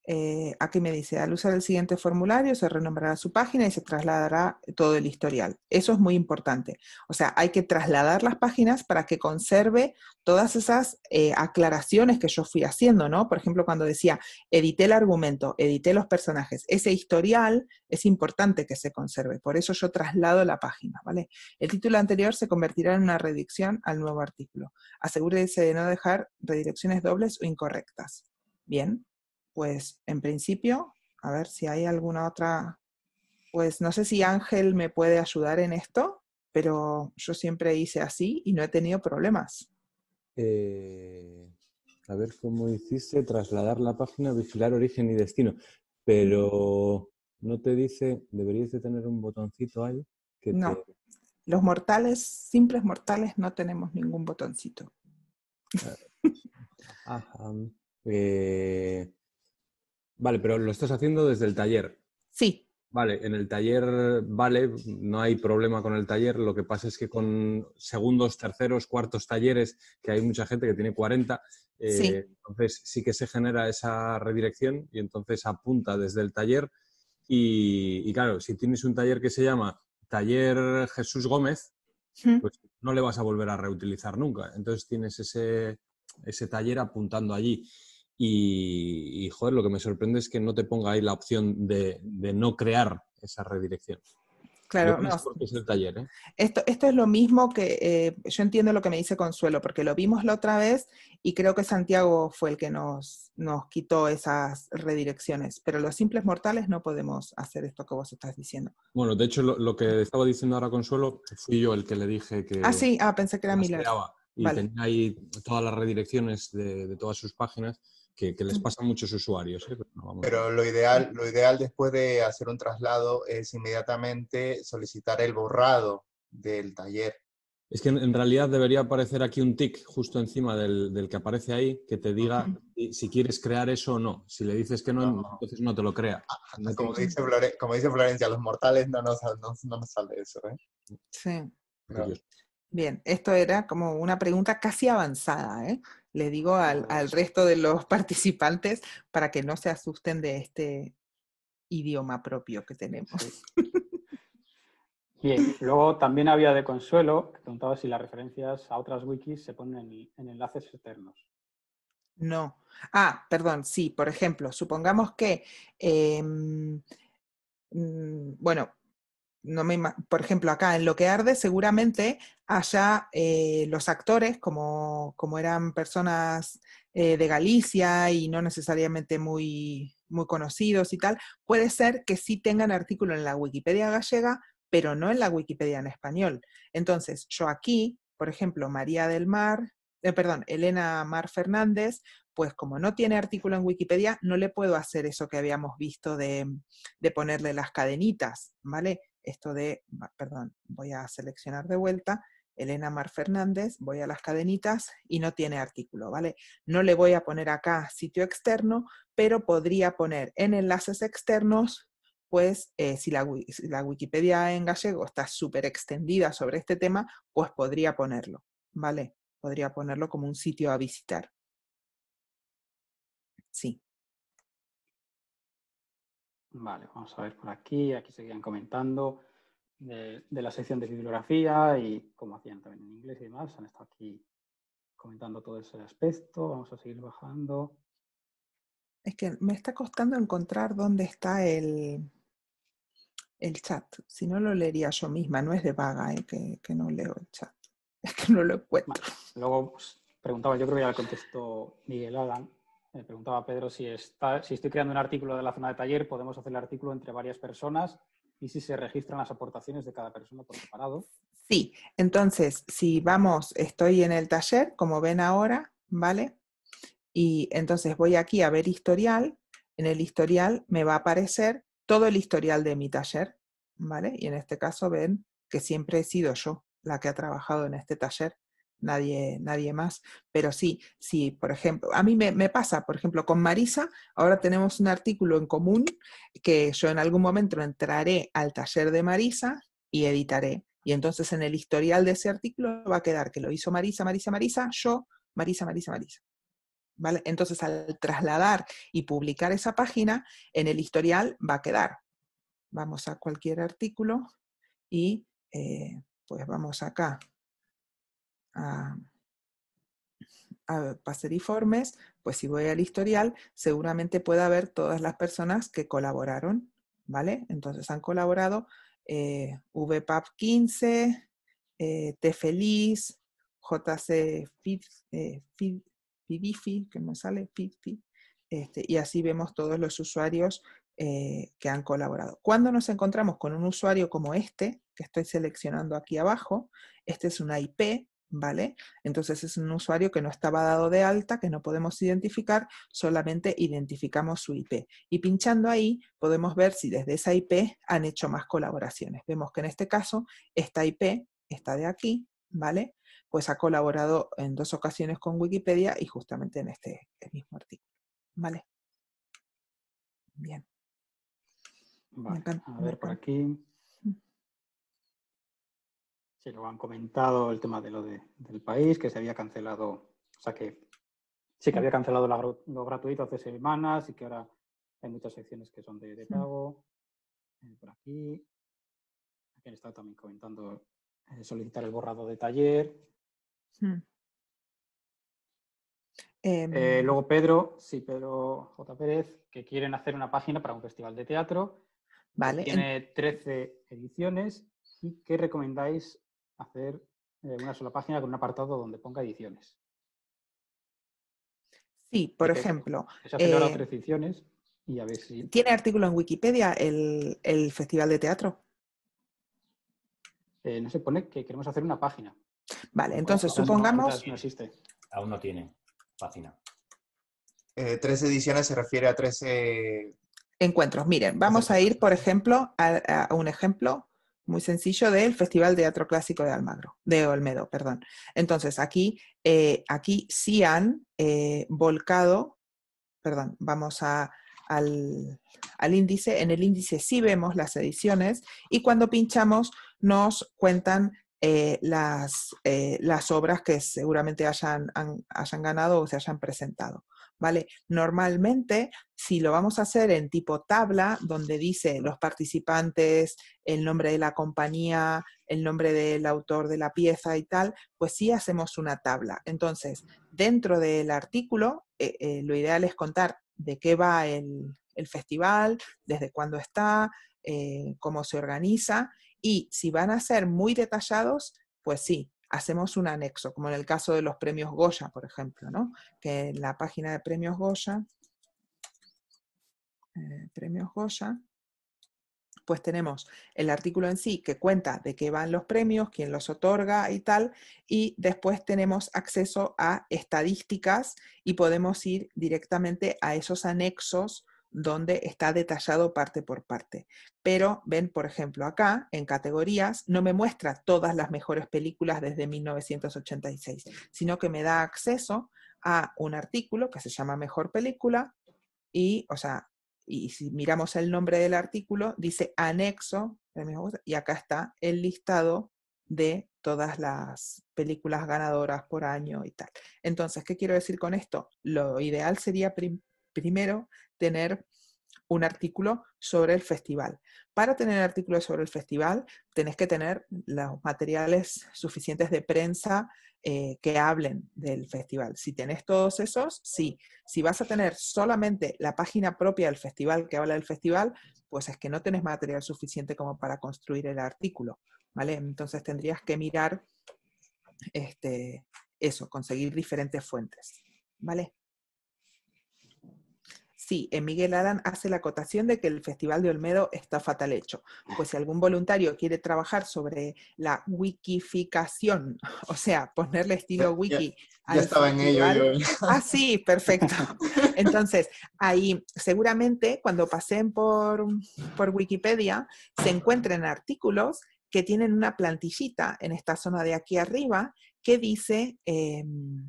eh, aquí me dice, al usar el siguiente formulario se renombrará su página y se trasladará todo el historial. Eso es muy importante. O sea, hay que trasladar las páginas para que conserve todas esas eh, aclaraciones que yo fui haciendo, ¿no? Por ejemplo, cuando decía, edité el argumento, edité los personajes, ese historial es importante que se conserve. Por eso yo traslado la página, ¿vale? El título anterior se convertirá en una redicción al nuevo artículo. Asegúrese de no dejar redirecciones dobles o incorrectas. Bien, pues en principio, a ver si hay alguna otra, pues no sé si Ángel me puede ayudar en esto, pero yo siempre hice así y no he tenido problemas. Eh, a ver cómo hiciste, trasladar la página, vigilar origen y destino, pero no te dice, deberías de tener un botoncito ahí. no, los mortales, simples mortales, no tenemos ningún botoncito. Ah, <laughs> ajá. Eh, Vale, pero lo estás haciendo desde el taller. Sí. Vale, en el taller vale, no hay problema con el taller. Lo que pasa es que con segundos, terceros, cuartos talleres, que hay mucha gente que tiene 40, eh, entonces sí que se genera esa redirección y entonces apunta desde el taller. Y, claro, si tienes un taller que se llama Taller Jesús Gómez, pues no le vas a volver a reutilizar nunca. Entonces tienes ese, ese taller apuntando allí. Y, joder, lo que me sorprende es que no te ponga ahí la opción de, no crear esa redirección. Claro, no, taller, ¿eh? esto, esto, es lo mismo que eh, yo entiendo lo que me dice Consuelo, porque lo vimos la otra vez y creo que Santiago fue el que nos, nos quitó esas redirecciones, pero los simples mortales no podemos hacer esto que vos estás diciendo. Bueno, de hecho lo, que estaba diciendo ahora Consuelo, fui yo el que le dije que... Ah, sí, ah, pensé que era Milagro. Y tenía ahí todas las redirecciones de, de todas sus páginas que, les pasa a muchos usuarios. ¿eh? Pero, lo, ideal, lo ideal después de hacer un traslado es inmediatamente solicitar el borrado del taller. Es que en realidad debería aparecer aquí un tick justo encima del, del que aparece ahí que te diga si, quieres crear eso o no. Si le dices que no, entonces no te lo crea. Ah, ah, como, dice Florencia, los mortales no nos, no, sale eso. ¿eh? Sí. Bien, esto era como una pregunta casi avanzada. ¿eh? le digo al, resto de los <laughs> participantes para que no se asusten de este idioma propio que tenemos. <laughs> Bien, luego también había de consuelo, que preguntaba si las referencias a otras wikis se ponen en, enlaces externos. No. Ah, perdón, sí, por ejemplo, supongamos que, em, mm, bueno, por ejemplo, acá en Lo que Arde, seguramente allá eh, los actores, como, eran personas eh, de Galicia y no necesariamente muy, muy conocidos y tal, puede ser que sí tengan artículo en la Wikipedia gallega, pero no en la Wikipedia en español. Entonces, yo aquí, por ejemplo, María del Mar, eh, perdón, Elena Mar Fernández, pues como no tiene artículo en Wikipedia, no le puedo hacer eso que habíamos visto de, de, ponerle las cadenitas, ¿vale? esto de, perdón, voy a seleccionar de vuelta, Elena Mar Fernández, voy a las cadenitas y no tiene artículo, ¿vale? No le voy a poner acá sitio externo, pero podría poner en enlaces externos, pues eh, si, la, si, la, Wikipedia en gallego está súper extendida sobre este tema, pues podría ponerlo, ¿vale? Podría ponerlo como un sitio a visitar. Vale, vamos a ver por aquí. Aquí seguían comentando de, la sección de bibliografía y cómo hacían también en inglés y demás. Han estado aquí comentando todo ese aspecto. Vamos a seguir bajando. Es que me está costando encontrar dónde está el, el chat. Si no, lo leería yo misma. No es de vaga ¿eh? que, no leo el chat. <laughs> Es que no lo encuentro. Luego pues, preguntaba, yo creo que ya le contestó Miguel Alan, me preguntaba Pedro si, está, si estoy creando un artículo de la zona de taller, podemos hacer el artículo entre varias personas y si se registran las aportaciones de cada persona por separado. Sí, entonces, si vamos, estoy en el taller, como ven ahora, ¿vale? Y entonces voy aquí a ver historial, en el historial me va a aparecer todo el historial de mi taller, ¿vale? Y en este caso ven que siempre he sido yo la que ha trabajado en este taller nadie, nadie más. Pero sí, sí, por ejemplo, a mí me, pasa, por ejemplo, con Marisa, ahora tenemos un artículo en común que yo en algún momento entraré al taller de Marisa y editaré. Y entonces en el historial de ese artículo va a quedar que lo hizo Marisa, Marisa, Marisa, yo, Marisa, Marisa, Marisa. ¿Vale? Entonces al trasladar y publicar esa página, en el historial va a quedar. Vamos a cualquier artículo y eh, pues vamos acá a, paseriformes, pues si voy al historial, seguramente pueda ver todas las personas que colaboraron, ¿vale? Entonces han colaborado eh, VPAP 15, eh, TFeliz, JC eh, que me sale, este, y así vemos todos los usuarios eh, que han colaborado. Cuando nos encontramos con un usuario como este, que estoy seleccionando aquí abajo, este es una IP, ¿vale? Entonces es un usuario que no estaba dado de alta, que no podemos identificar, solamente identificamos su IP. Y pinchando ahí podemos ver si desde esa IP han hecho más colaboraciones. Vemos que en este caso esta IP, está de aquí, ¿vale? Pues ha colaborado en dos ocasiones con Wikipedia y justamente en este mismo artículo, ¿vale? Bien. a ver por aquí se lo han comentado el tema de lo de, del país, que se había cancelado, o sea que sí que había cancelado lo gratuito hace semanas y que ahora hay muchas secciones que son de, de pago. Eh, por aquí. Aquí han estado también comentando eh, solicitar el borrado de taller. Em. Eh, luego Pedro, sí, Pedro J. Pérez, que quieren hacer una página para un festival de teatro. Vale. Tiene 13 ediciones. ¿Y qué recomendáis hacer eh, una sola página con un apartado donde ponga ediciones. Sí, por ejemplo. Eh, tres ediciones y a ver si. ¿Tiene artículo en Wikipedia el, Festival de Teatro? Eh, no se pone que queremos hacer una página. Vale, entonces supongamos. No, existe. Aún no tiene página. tres ediciones se refiere a tres encuentros. Miren, vamos a ir, por ejemplo, a, un ejemplo muy sencillo, del Festival de Teatro Clásico de Almagro, de Olmedo, perdón. Entonces, aquí, eh, aquí sí han eh, volcado, perdón, vamos al, índice, en el índice sí vemos las ediciones y cuando pinchamos nos cuentan eh, las, obras que seguramente hayan, hayan ganado o se hayan presentado. ¿vale? Normalmente, si lo vamos a hacer en tipo tabla, donde dice los participantes, el nombre de la compañía, el nombre del autor de la pieza y tal, pues sí hacemos una tabla. Entonces, dentro del artículo, eh, eh, lo ideal es contar de qué va el, festival, desde cuándo está, eh, cómo se organiza y si van a ser muy detallados, pues sí, hacemos un anexo, como en el caso de los premios Goya, por ejemplo, ¿no? que en la página de premios Goya, eh, premios Goya, pues tenemos el artículo en sí que cuenta de qué van los premios, quién los otorga y tal, y después tenemos acceso a estadísticas y podemos ir directamente a esos anexos donde está detallado parte por parte. Pero ven, por ejemplo, acá en categorías no me muestra todas las mejores películas desde 1986, sino que me da acceso a un artículo que se llama Mejor Película y, o sea, y si miramos el nombre del artículo, dice anexo, y acá está el listado de todas las películas ganadoras por año y tal. Entonces, ¿qué quiero decir con esto? Lo ideal sería primero tener un artículo sobre el festival. Para tener artículos sobre el festival, tenés que tener los materiales suficientes de prensa eh, que hablen del festival. Si tenés todos esos, sí. Si vas a tener solamente la página propia del festival que habla del festival, pues es que no tenés material suficiente como para construir el artículo, ¿vale? Entonces tendrías que mirar este, eso, conseguir diferentes fuentes, ¿vale? Sí, en Miguel Arán hace la acotación de que el Festival de Olmedo está fatal hecho. Pues si algún voluntario quiere trabajar sobre la wikificación, <laughs> o sea, ponerle estilo wiki. Ya, estaba en ello yo. <laughs> Ah, sí, perfecto. <laughs> Entonces, ahí seguramente cuando pasen mm, por, Wikipedia se encuentren artículos que tienen una plantillita en esta zona de aquí arriba que dice. Em,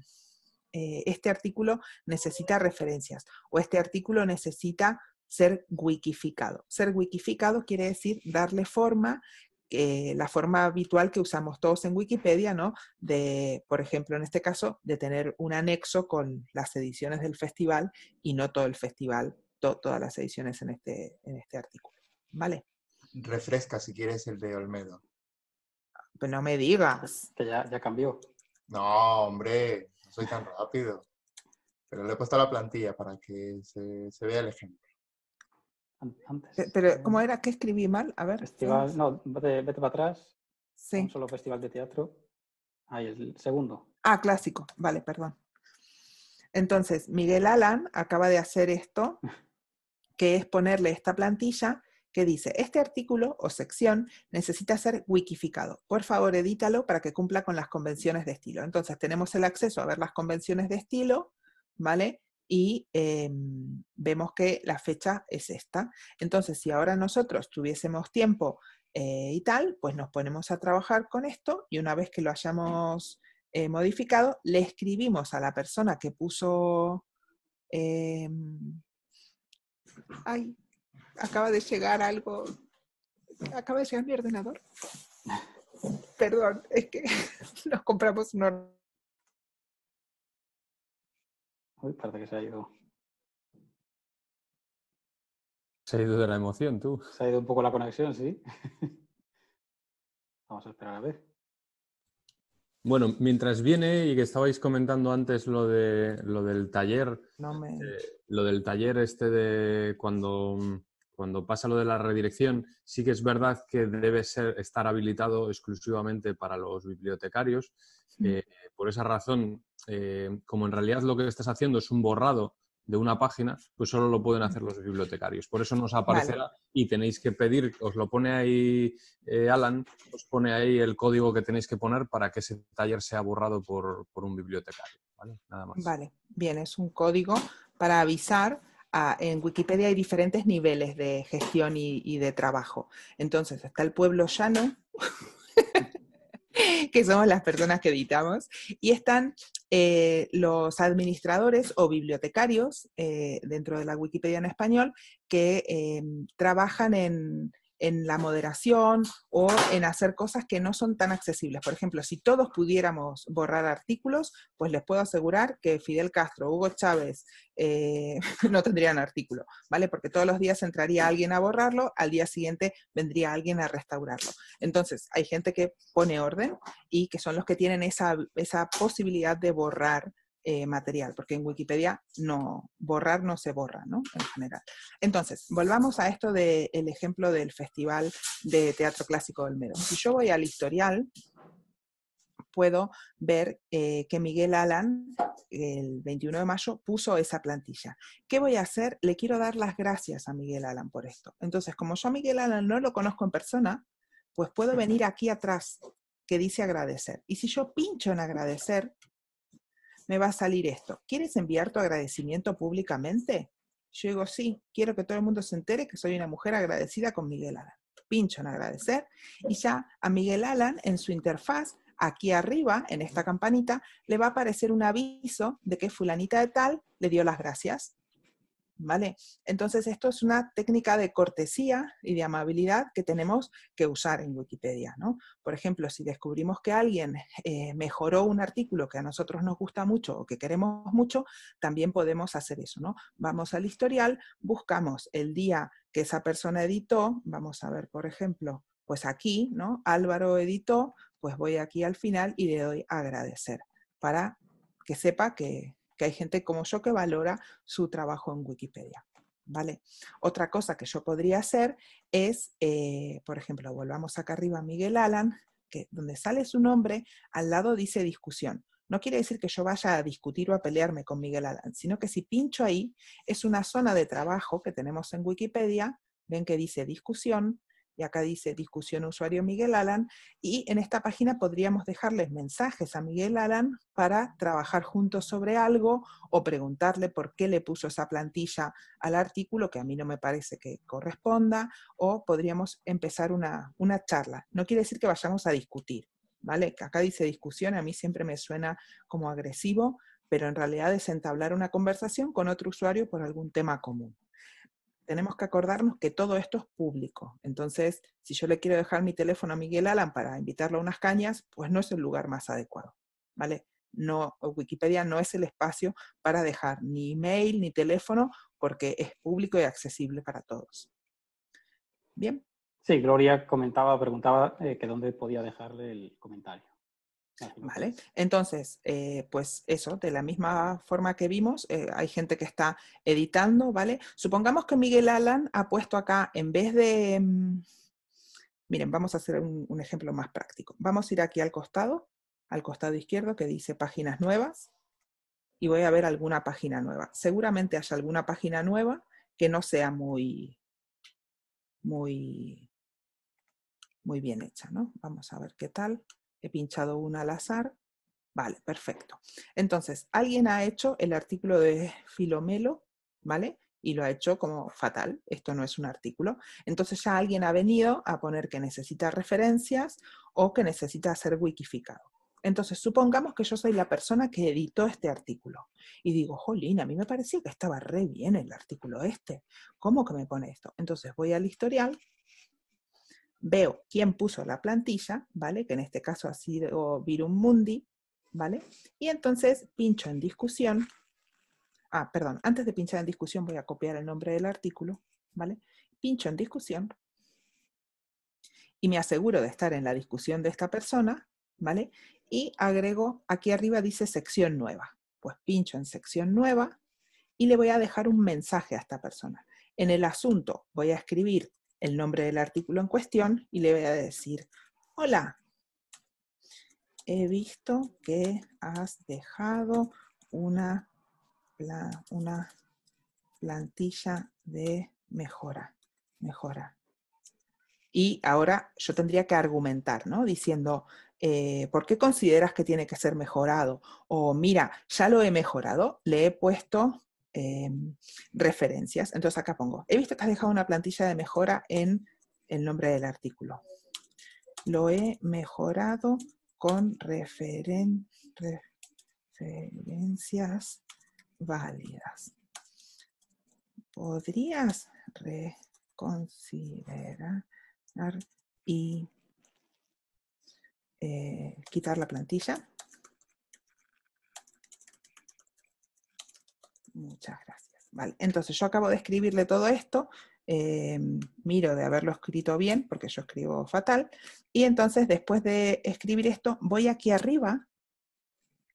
eh, este artículo necesita referencias o este artículo necesita ser wikificado. Ser wikificado quiere decir darle forma, eh, la forma habitual que usamos todos en Wikipedia, ¿no? De, por ejemplo, en este caso, de tener un anexo con las ediciones del festival y no todo el festival, todas las ediciones en este, en este artículo. ¿Vale? Refresca si quieres el de Olmedo. Pues no me digas. Este ya, ya cambió. No, hombre soy tan rápido. Pero le he puesto la plantilla para que se, vea el ejemplo. Pero, ¿cómo em, era que escribí mal? A ver. Festival, no, vete, para atrás. Sí. solo festival de teatro. Ahí, el segundo. Ah, clásico. Vale, perdón. Entonces, Miguel Alan acaba de hacer esto, <laughs> que es ponerle esta plantilla que dice, este artículo o sección necesita ser wikificado. Por favor, edítalo para que cumpla con las convenciones de estilo. Entonces, tenemos el acceso a ver las convenciones de estilo, ¿vale? Y em, vemos que la fecha es esta. Entonces, si ahora nosotros tuviésemos tiempo eh, y tal, pues nos ponemos a trabajar con esto y una vez que lo hayamos eh, modificado, le escribimos a la persona que puso... Em, ay, acaba de llegar algo. Acaba de llegar mi ordenador. Perdón, es que <laughs> nos compramos un ordenador. Uy, parece que se ha ido. Se ha ido de la emoción, tú. Se ha ido un poco la conexión, sí. <laughs> Vamos a esperar a ver. Bueno, mientras viene y que estabais comentando antes lo de lo del taller, eh, lo del taller este de cuando cuando pasa lo de la redirección, sí que es verdad que debe estar habilitado exclusivamente para los bibliotecarios. Eh, por esa razón, eh, como en realidad lo que estás haciendo es un borrado de una página, pues solo lo pueden hacer los bibliotecarios. Por eso nos aparecerá y tenéis que pedir, os lo pone ahí eh, Alan, os pone ahí el código que tenéis que poner para que ese taller sea borrado por, por un bibliotecario. ¿vale? Nada más. Vale, bien, es un código para avisar en Wikipedia hay diferentes niveles de gestión y, de trabajo. Entonces, está el pueblo llano, <laughs> que somos las personas que editamos, y están eh, los administradores o bibliotecarios eh, dentro de la Wikipedia en español que eh, trabajan en, en la moderación o en hacer cosas que no son tan accesibles. Por ejemplo, si todos pudiéramos borrar artículos, pues les puedo asegurar que Fidel Castro, Hugo Chávez, eh, <laughs> no tendrían artículo, ¿vale? Porque todos los días entraría alguien a borrarlo, al día siguiente vendría alguien a restaurarlo. Entonces, hay gente que pone orden y que son los que tienen esa, esa posibilidad de borrar eh, material, porque en Wikipedia no, borrar no se borra, ¿no? En general. Entonces, volvamos a esto del ejemplo del Festival de Teatro Clásico del Olmedo. Si yo voy al historial, puedo ver eh, que Miguel Alan, el 21 de mayo, puso esa plantilla. ¿Qué voy a hacer? Le quiero dar las gracias a Miguel Alan por esto. Entonces, como yo a Miguel Alan no lo conozco en persona, pues puedo venir aquí atrás, que dice agradecer. Y si yo pincho en agradecer, me va a salir esto. ¿Quieres enviar tu agradecimiento públicamente? Yo digo, sí, quiero que todo el mundo se entere que soy una mujer agradecida con Miguel Alan. Pincho en agradecer y ya a Miguel Alan en su interfaz, aquí arriba, en esta campanita, le va a aparecer un aviso de que fulanita de tal le dio las gracias. ¿vale? Entonces, esto es una técnica de cortesía y de amabilidad que tenemos que usar en Wikipedia, ¿no? Por ejemplo, si descubrimos que alguien eh, mejoró un artículo que a nosotros nos gusta mucho o que queremos mucho, también podemos hacer eso, ¿no? Vamos al historial, buscamos el día que esa persona editó, vamos a ver, por ejemplo, pues aquí, ¿no? Álvaro editó, pues voy aquí al final y le doy agradecer para que sepa que, que hay gente como yo que valora su trabajo en Wikipedia. ¿Vale? Otra cosa que yo podría hacer es, eh, por ejemplo, volvamos acá arriba a Miguel Alan, que donde sale su nombre, al lado dice discusión. No quiere decir que yo vaya a discutir o a pelearme con Miguel Alan, sino que si pincho ahí, es una zona de trabajo que tenemos en Wikipedia, ven que dice discusión, y acá dice discusión usuario Miguel Alan, y en esta página podríamos dejarles mensajes a Miguel Alan para trabajar juntos sobre algo o preguntarle por qué le puso esa plantilla al artículo que a mí no me parece que corresponda, o podríamos empezar una, charla. No quiere decir que vayamos a discutir, ¿vale? Acá dice discusión, a mí siempre me suena como agresivo, pero en realidad es entablar una conversación con otro usuario por algún tema común tenemos que acordarnos que todo esto es público. Entonces, si yo le quiero dejar mi teléfono a Miguel Alan para invitarlo a unas cañas, pues no es el lugar más adecuado, ¿vale? No, Wikipedia no es el espacio para dejar ni email ni teléfono porque es público y accesible para todos. Bien. Sí, Gloria comentaba, preguntaba eh, que dónde podía dejarle el comentario. Vale, entonces, eh, pues eso, de la misma forma que vimos, eh, hay gente que está editando, ¿vale? Supongamos que Miguel Alan ha puesto acá, en vez de, mm, miren, vamos a hacer un, un ejemplo más práctico. Vamos a ir aquí al costado, al costado izquierdo que dice páginas nuevas, y voy a ver alguna página nueva. Seguramente haya alguna página nueva que no sea muy, muy, muy bien hecha, ¿no? Vamos a ver qué tal. He pinchado una al azar. Vale, perfecto. Entonces, alguien ha hecho el artículo de Filomelo, ¿vale? Y lo ha hecho como fatal. Esto no es un artículo. Entonces ya alguien ha venido a poner que necesita referencias o que necesita ser wikificado. Entonces, supongamos que yo soy la persona que editó este artículo y digo, jolín, a mí me parecía que estaba re bien el artículo este. ¿Cómo que me pone esto? Entonces voy al historial veo quién puso la plantilla, ¿vale? Que en este caso ha sido Virum Mundi, ¿vale? Y entonces pincho en discusión. Ah, perdón, antes de pinchar en discusión voy a copiar el nombre del artículo, ¿vale? Pincho en discusión y me aseguro de estar en la discusión de esta persona, ¿vale? Y agrego, aquí arriba dice sección nueva. Pues pincho en sección nueva y le voy a dejar un mensaje a esta persona. En el asunto voy a escribir el nombre del artículo en cuestión y le voy a decir, hola, he visto que has dejado una, una plantilla de mejora, mejora. Y ahora yo tendría que argumentar, ¿no? Diciendo, eh, ¿por qué consideras que tiene que ser mejorado? O mira, ya lo he mejorado, le he puesto Em, referencias. Entonces acá pongo, he visto que has dejado una plantilla de mejora en el nombre del artículo. Lo he mejorado con referencias válidas. ¿Podrías reconsiderar y eh, quitar la plantilla? Muchas gracias. Vale, entonces yo acabo de escribirle todo esto, eh, miro de haberlo escrito bien, porque yo escribo fatal, y entonces después de escribir esto, voy aquí arriba,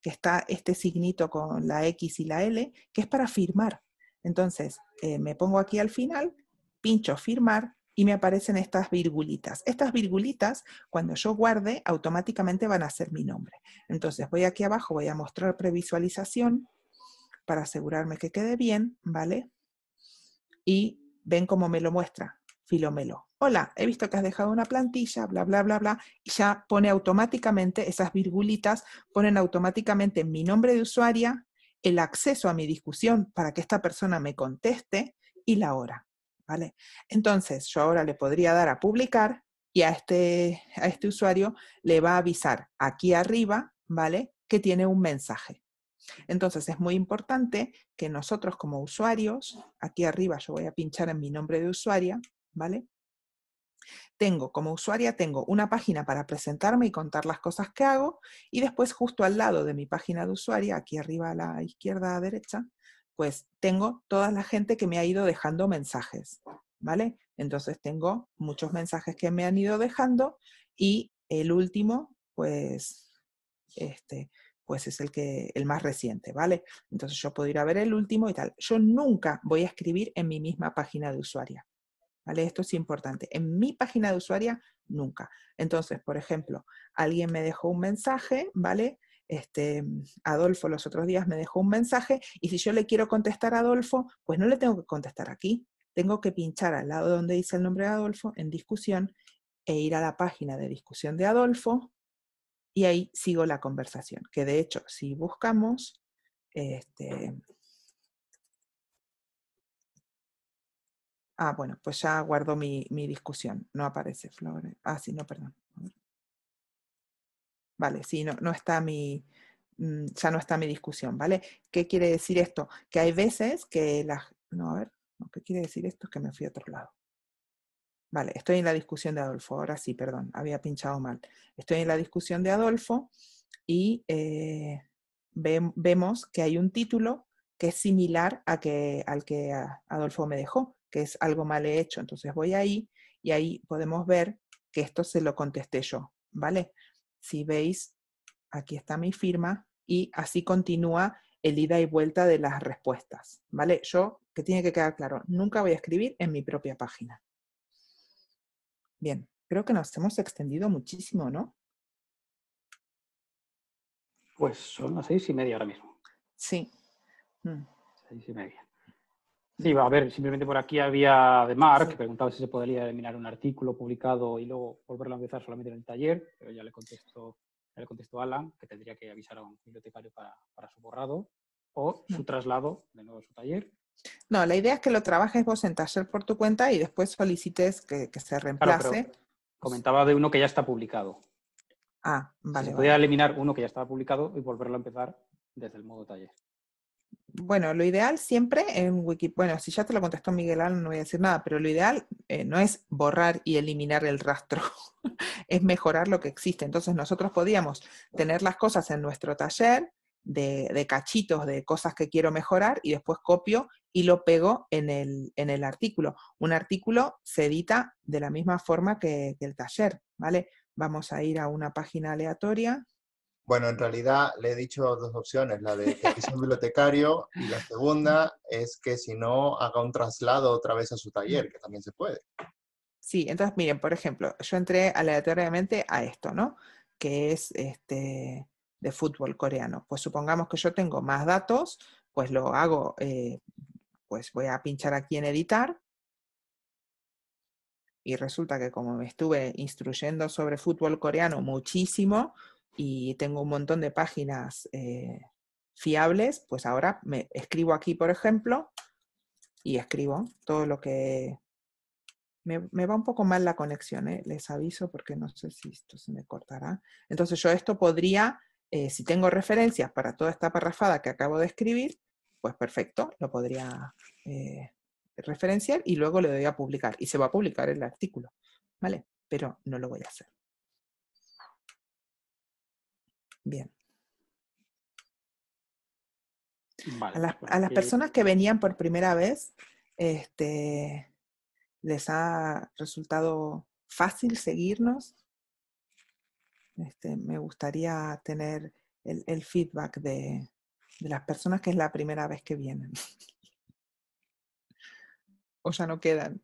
que está este signito con la X y la L, que es para firmar. Entonces, eh, me pongo aquí al final, pincho firmar y me aparecen estas virgulitas. Estas virgulitas, cuando yo guarde, automáticamente van a ser mi nombre. Entonces, voy aquí abajo, voy a mostrar previsualización, para asegurarme que quede bien, ¿vale? Y ven cómo me lo muestra, Filomelo. Hola, he visto que has dejado una plantilla, bla, bla, bla, bla, y ya pone automáticamente, esas virgulitas ponen automáticamente mi nombre de usuaria, el acceso a mi discusión para que esta persona me conteste y la hora, ¿vale? Entonces, yo ahora le podría dar a publicar y a este, a este usuario le va a avisar aquí arriba, ¿vale? Que tiene un mensaje. Entonces es muy importante que nosotros como usuarios, aquí arriba yo voy a pinchar en mi nombre de usuaria, ¿vale? Tengo como usuaria, tengo una página para presentarme y contar las cosas que hago y después justo al lado de mi página de usuaria, aquí arriba a la izquierda, a la derecha, pues tengo toda la gente que me ha ido dejando mensajes, ¿vale? Entonces tengo muchos mensajes que me han ido dejando y el último, pues, este, pues es el, que, el más reciente, ¿vale? Entonces yo puedo ir a ver el último y tal. Yo nunca voy a escribir en mi misma página de usuaria, ¿vale? Esto es importante. En mi página de usuaria, nunca. Entonces, por ejemplo, alguien me dejó un mensaje, ¿vale? Este, Adolfo los otros días me dejó un mensaje y si yo le quiero contestar a Adolfo, pues no le tengo que contestar aquí. Tengo que pinchar al lado donde dice el nombre de Adolfo en discusión e ir a la página de discusión de Adolfo, y ahí sigo la conversación, que de hecho, si buscamos, este, ah, bueno, pues ya guardo mi, discusión, no aparece Flores, ah, sí, no, perdón. Vale, sí, no, no está mi, mm, ya no está mi discusión, ¿vale? ¿Qué quiere decir esto? Que hay veces que las, no, a ver, ¿qué quiere decir esto? Que me fui a otro lado. Vale, estoy en la discusión de Adolfo, ahora sí, perdón, había pinchado mal. Estoy en la discusión de Adolfo y eh, vemos que hay un título que es similar a que, al que Adolfo me dejó, que es algo mal hecho. Entonces voy ahí y ahí podemos ver que esto se lo contesté yo, ¿vale? Si veis, aquí está mi firma y así continúa el ida y vuelta de las respuestas, ¿vale? Yo, que tiene que quedar claro, nunca voy a escribir en mi propia página. Bien, creo que nos hemos extendido muchísimo, ¿no? Pues son las seis y media ahora mismo. Sí. Mm. Seis y media. Mm. Sí, va a ver, simplemente por aquí había de Mark, que preguntaba si se podría eliminar un artículo publicado y luego volverlo a empezar solamente en el taller, pero ya le contestó, le contestó Alan, que tendría que avisar a un bibliotecario para su borrado o mm. su traslado de nuevo a su taller. No, la idea es que lo trabajes vos en taller por tu cuenta y después solicites que, se reemplace. comentaba de uno que ya está publicado. Ah, vale. Se podía eliminar uno que ya estaba publicado y volverlo a empezar desde el modo taller. Bueno, lo ideal siempre en Wikipedia, bueno, si ya te lo contestó Miguel no voy a decir nada, pero lo ideal eh, no es borrar y eliminar el rastro, <laughs> es mejorar lo que existe. Entonces nosotros podíamos tener las cosas en nuestro taller, de, cachitos, de cosas que quiero mejorar y después copio y lo pego en el, en el artículo. Un artículo se edita de la misma forma que, el taller, ¿vale? Vamos a ir a una página aleatoria. Bueno, en realidad le he dicho dos opciones, la de que es un <laughs> bibliotecario y la segunda es que si no haga un traslado otra vez a su taller, que también se puede. Sí, entonces miren, por ejemplo, yo entré aleatoriamente a esto, ¿no? Que es este, de fútbol coreano. Pues supongamos que yo tengo más datos, pues lo hago, eh, pues voy a pinchar aquí en editar. Y resulta que como me estuve instruyendo sobre fútbol coreano muchísimo y tengo un montón de páginas eh, fiables, pues ahora me escribo aquí, por ejemplo, y escribo todo lo que... Me, va un poco mal la conexión, ¿eh? les aviso porque no sé si esto se me cortará. Entonces yo esto podría eh, si tengo referencias para toda esta parrafada que acabo de escribir, pues perfecto, lo podría eh, referenciar y luego le doy a publicar. Y se va a publicar el artículo, ¿vale? Pero no lo voy a hacer. Bien. a, las, pues a, las, personas que venían por primera vez, este, les ha resultado fácil seguirnos. Este, me gustaría tener el, feedback de, las personas que es la primera vez que vienen. <laughs> o sea, no quedan.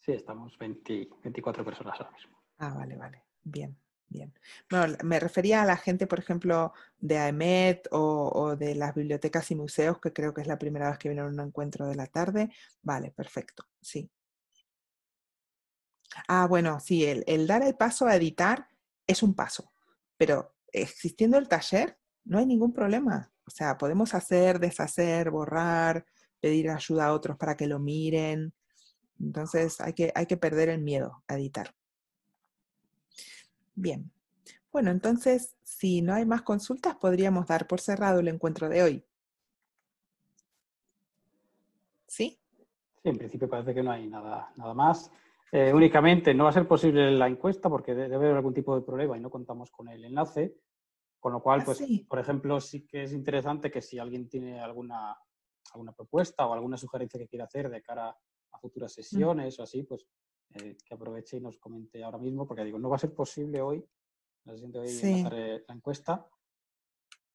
sí, estamos 24 personas ahora mismo. Ah, vale, vale. Bien, bien. Bueno, me refería a la gente, por ejemplo, de AEMET o, o de las bibliotecas y museos, que creo que es la primera vez que vienen a un encuentro de la tarde. Vale, perfecto. Sí, ah, bueno, sí, el, dar el paso a editar es un paso, pero existiendo el taller, no hay ningún problema. O sea, podemos hacer, deshacer, borrar, pedir ayuda a otros para que lo miren. Entonces hay que, hay que perder el miedo a editar. Bien. Bueno, entonces, si no hay más consultas, podríamos dar por cerrado el encuentro de hoy. ¿Sí? Sí, en principio parece que no hay nada, nada más. Eh, únicamente no va a ser posible la encuesta porque debe haber algún tipo de problema y no contamos con el enlace. Con lo cual, ah, pues, por ejemplo, sí que es interesante que si alguien tiene alguna, alguna propuesta o alguna sugerencia que quiera hacer de cara a futuras mm. sesiones o así, pues eh, que aproveche y nos comente ahora mismo, porque digo, no va a ser posible hoy, la siguiente hoy la encuesta,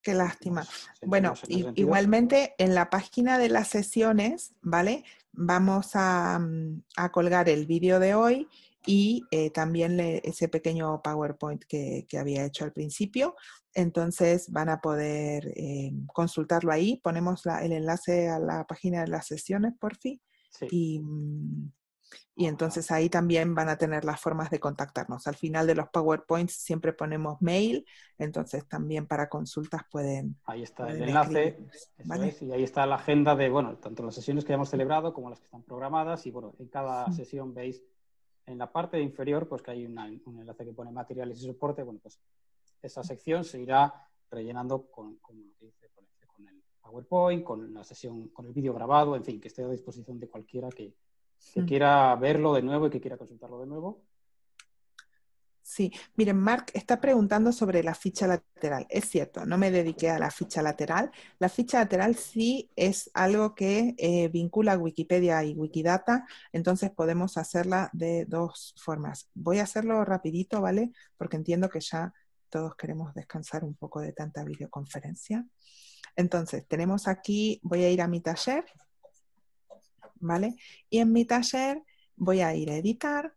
Qué lástima. Bueno, igualmente en la página de las sesiones, ¿vale? Vamos a, mm, colgar el vídeo de hoy y eh, también ese pequeño PowerPoint que, había hecho al principio. Entonces van a poder eh, consultarlo ahí. Ponemos el enlace a la página de las sesiones, por fin. Sí. Y, mm, y entonces ahí también van a tener las formas de contactarnos. Al final de los PowerPoints siempre ponemos mail, entonces también para consultas pueden. Ahí está el enlace. y ahí está la agenda de, bueno, tanto las sesiones que hemos celebrado como las que están programadas. Y bueno, en cada <laughs> sesión veis en la parte inferior, pues que hay un enlace que pone materiales y soporte. Bueno, pues esa sección se irá rellenando con, con lo con el PowerPoint, con la sesión, con el vídeo grabado, en fin, que esté a disposición de cualquiera que que mm. quiera verlo de nuevo y que quiera consultarlo de nuevo. Sí, miren, Mark está preguntando sobre la ficha lateral. Es cierto, no me dediqué a la ficha lateral. La ficha lateral sí es algo que eh, vincula Wikipedia y Wikidata, entonces podemos hacerla de dos formas. Voy a hacerlo rapidito, ¿vale? Porque entiendo que ya todos queremos descansar un poco de tanta videoconferencia. Entonces, tenemos aquí, voy a ir a mi taller y en mi taller voy a ir a editar.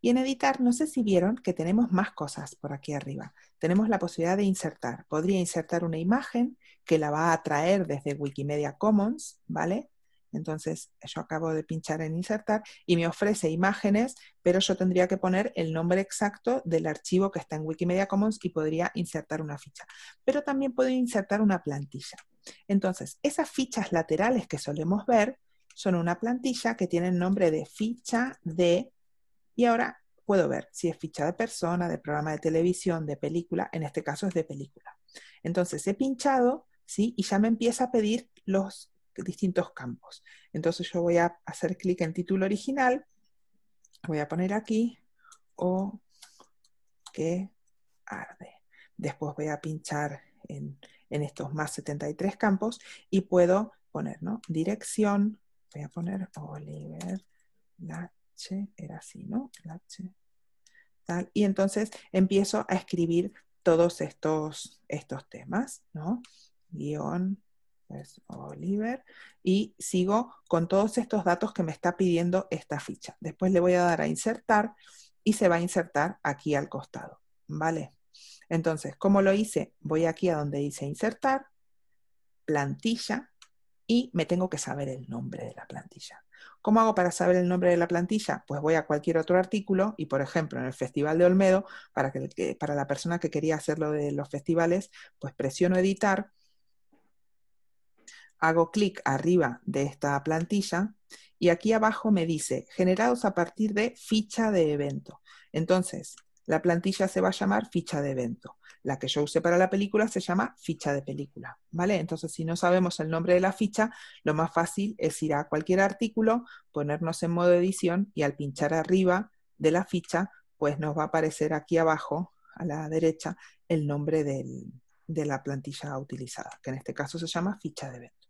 Y en editar, no sé si vieron que tenemos más cosas por aquí arriba. Tenemos la posibilidad de insertar. Podría insertar una imagen que la va a traer desde Wikimedia Commons, ¿vale? Entonces, yo acabo de pinchar en insertar y me ofrece imágenes, pero yo tendría que poner el nombre exacto del archivo que está en Wikimedia Commons y podría insertar una ficha. Pero también puedo insertar una plantilla. Entonces, esas fichas laterales que solemos ver son una plantilla que tiene el nombre de ficha de, y ahora puedo ver si es ficha de persona, de programa de televisión, de película, en este caso es de película. Entonces he pinchado, ¿sí? Y ya me empieza a pedir los distintos campos. Entonces yo voy a hacer clic en título original, voy a poner aquí, o que arde. Después voy a pinchar en en estos más 73 campos y puedo poner, ¿no? Dirección, voy a poner Oliver Lache, era así, ¿no? Lache, tal. Y entonces empiezo a escribir todos estos, estos temas, ¿no? Guión, pues, Oliver, y sigo con todos estos datos que me está pidiendo esta ficha. Después le voy a dar a insertar y se va a insertar aquí al costado, ¿vale? Entonces, ¿cómo lo hice? Voy aquí a donde dice insertar, plantilla, y me tengo que saber el nombre de la plantilla. ¿Cómo hago para saber el nombre de la plantilla? Pues voy a cualquier otro artículo y, por ejemplo, en el Festival de Olmedo, para, que, para la persona que quería hacerlo de los festivales, pues presiono editar, hago clic arriba de esta plantilla y aquí abajo me dice generados a partir de ficha de evento. Entonces, la plantilla se va a llamar ficha de evento. La que yo usé para la película se llama ficha de película, ¿vale? Entonces, si no sabemos el nombre de la ficha, lo más fácil es ir a cualquier artículo, ponernos en modo edición y al pinchar arriba de la ficha, pues nos va a aparecer aquí abajo, a la derecha, el nombre de la plantilla utilizada, que en este caso se llama ficha de evento.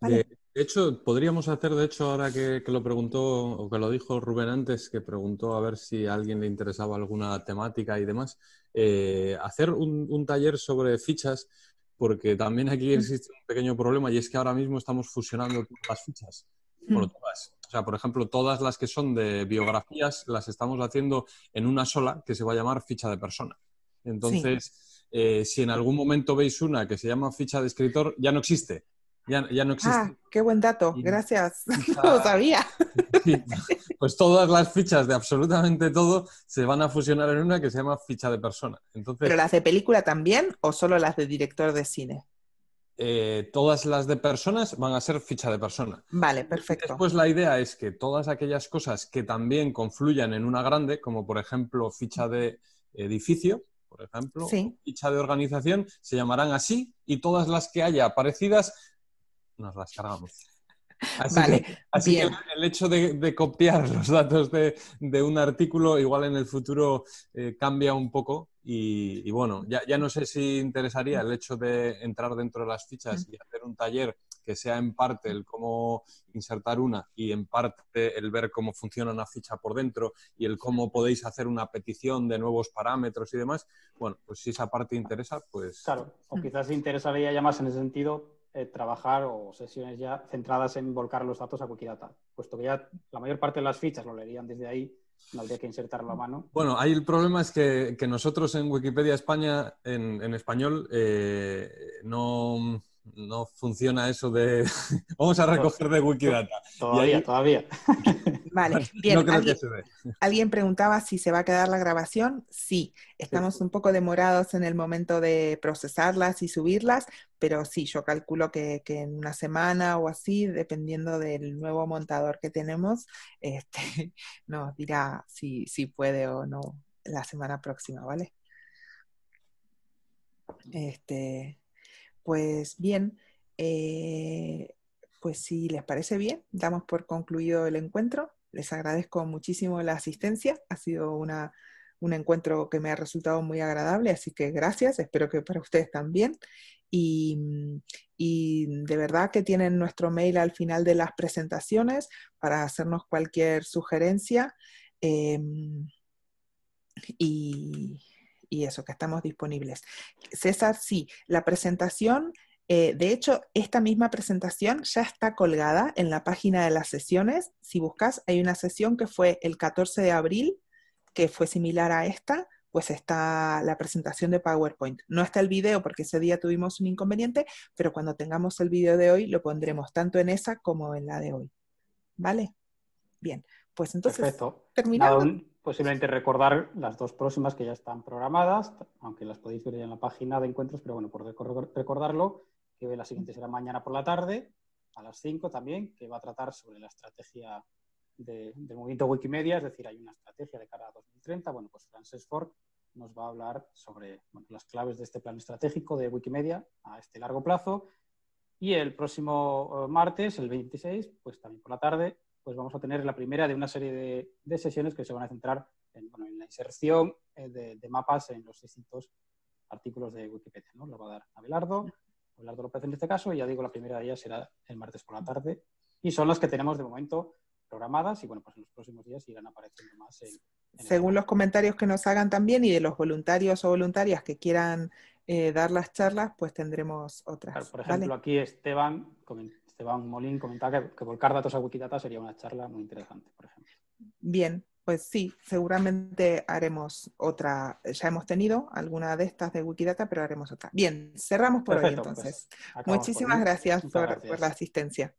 ¿Vale? De hecho, podríamos hacer, de hecho, ahora que, lo preguntó o que lo dijo Rubén antes, que preguntó a ver si a alguien le interesaba alguna temática y demás, eh, hacer un, taller sobre fichas, porque también aquí mm. existe un pequeño problema y es que ahora mismo estamos fusionando las fichas. Mm. O sea, por ejemplo, todas las que son de biografías las estamos haciendo en una sola que se va a llamar ficha de persona. Entonces, eh, si en algún momento veis una que se llama ficha de escritor, ya no existe ya, no existe. Ah, qué buen dato, gracias. <laughs> no sabía. pues todas las fichas de absolutamente todo se van a fusionar en una que se llama ficha de persona. Entonces, ¿Pero las de película también o solo las de director de cine? Eh, todas las de personas van a ser ficha de persona. Vale, perfecto. Después la idea es que todas aquellas cosas que también confluyan en una grande, como por ejemplo ficha de edificio, por ejemplo, ficha de organización, se llamarán así y todas las que haya parecidas nos las cargamos. <laughs> Así, que, el hecho de, copiar los datos de, un artículo igual en el futuro eh, cambia un poco y, bueno, ya, ya, no sé si interesaría el hecho de entrar dentro de las fichas y hacer un taller que sea en parte el cómo insertar una y en parte el ver cómo funciona una ficha por dentro y el cómo podéis hacer una petición de nuevos parámetros y demás. Bueno, pues si esa parte interesa, pues... Claro, o mm. quizás interesaría ya más en ese sentido eh, trabajar o sesiones ya centradas en volcar los datos a Wikidata, puesto que ya la mayor parte de las fichas lo leerían desde ahí, no habría que insertar a mano. Bueno, ahí el problema es que, nosotros en Wikipedia España, en, español, eh, no no funciona eso de <laughs> vamos a recoger de Wikidata. Todavía, todavía. <laughs> Vale, <laughs> bien. ¿Alguien, preguntaba si se va a quedar la grabación. Sí, estamos un poco demorados en el momento de procesarlas y subirlas, pero sí, yo calculo que, en una semana o así, dependiendo del nuevo montador que tenemos, este, nos dirá si, si puede o no la semana próxima, ¿vale? Este, pues bien, eh, pues si les parece bien, damos por concluido el encuentro. Les agradezco muchísimo la asistencia. Ha sido un encuentro que me ha resultado muy agradable, así que gracias. Espero que para ustedes también. Y, mm, de verdad que tienen nuestro mail al final de las presentaciones para hacernos cualquier sugerencia. Em, y, y eso, que estamos disponibles. César, sí, la presentación eh, de hecho, esta misma presentación ya está colgada en la página de las sesiones. Si buscas, hay una sesión que fue el 14 de abril, que fue similar a esta, pues está la presentación de PowerPoint. No está el video porque ese día tuvimos un inconveniente, pero cuando tengamos el video de hoy lo pondremos tanto en esa como en la de hoy. ¿Vale? Bien, pues entonces terminamos posiblemente recordar las dos próximas que ya están programadas, aunque las podéis ver en la página de encuentros, pero bueno, por recordarlo, que la siguiente será mañana por la tarde, a las 5 también, que va a tratar sobre la estrategia de, del movimiento Wikimedia, es decir, hay una estrategia de cara a 2030. Bueno, pues Frances Ford nos va a hablar sobre las claves de este plan estratégico de Wikimedia a este largo plazo. Y el próximo eh, martes, el 26, pues también por la tarde, pues vamos a tener la primera de una serie de, sesiones que se van a centrar en, la inserción eh, de, mapas en los distintos artículos de Wikipedia. ¿no? Lo va a dar Abelardo, Abelardo López en este caso, y ya digo, la primera de ellas será el martes por la tarde. Y son las que tenemos de momento programadas y bueno, pues en los próximos días irán apareciendo más. Según los comentarios que nos hagan también y de los voluntarios o voluntarias que quieran eh, dar las charlas, pues tendremos otras. por ejemplo, aquí Esteban comentó un Molín comentaba que, volcar datos a Wikidata sería una charla muy interesante, por ejemplo. Bien, pues sí, seguramente haremos otra. Ya hemos tenido alguna de estas de Wikidata, pero haremos otra. Bien, cerramos por hoy pues entonces. Muchísimas gracias por la asistencia.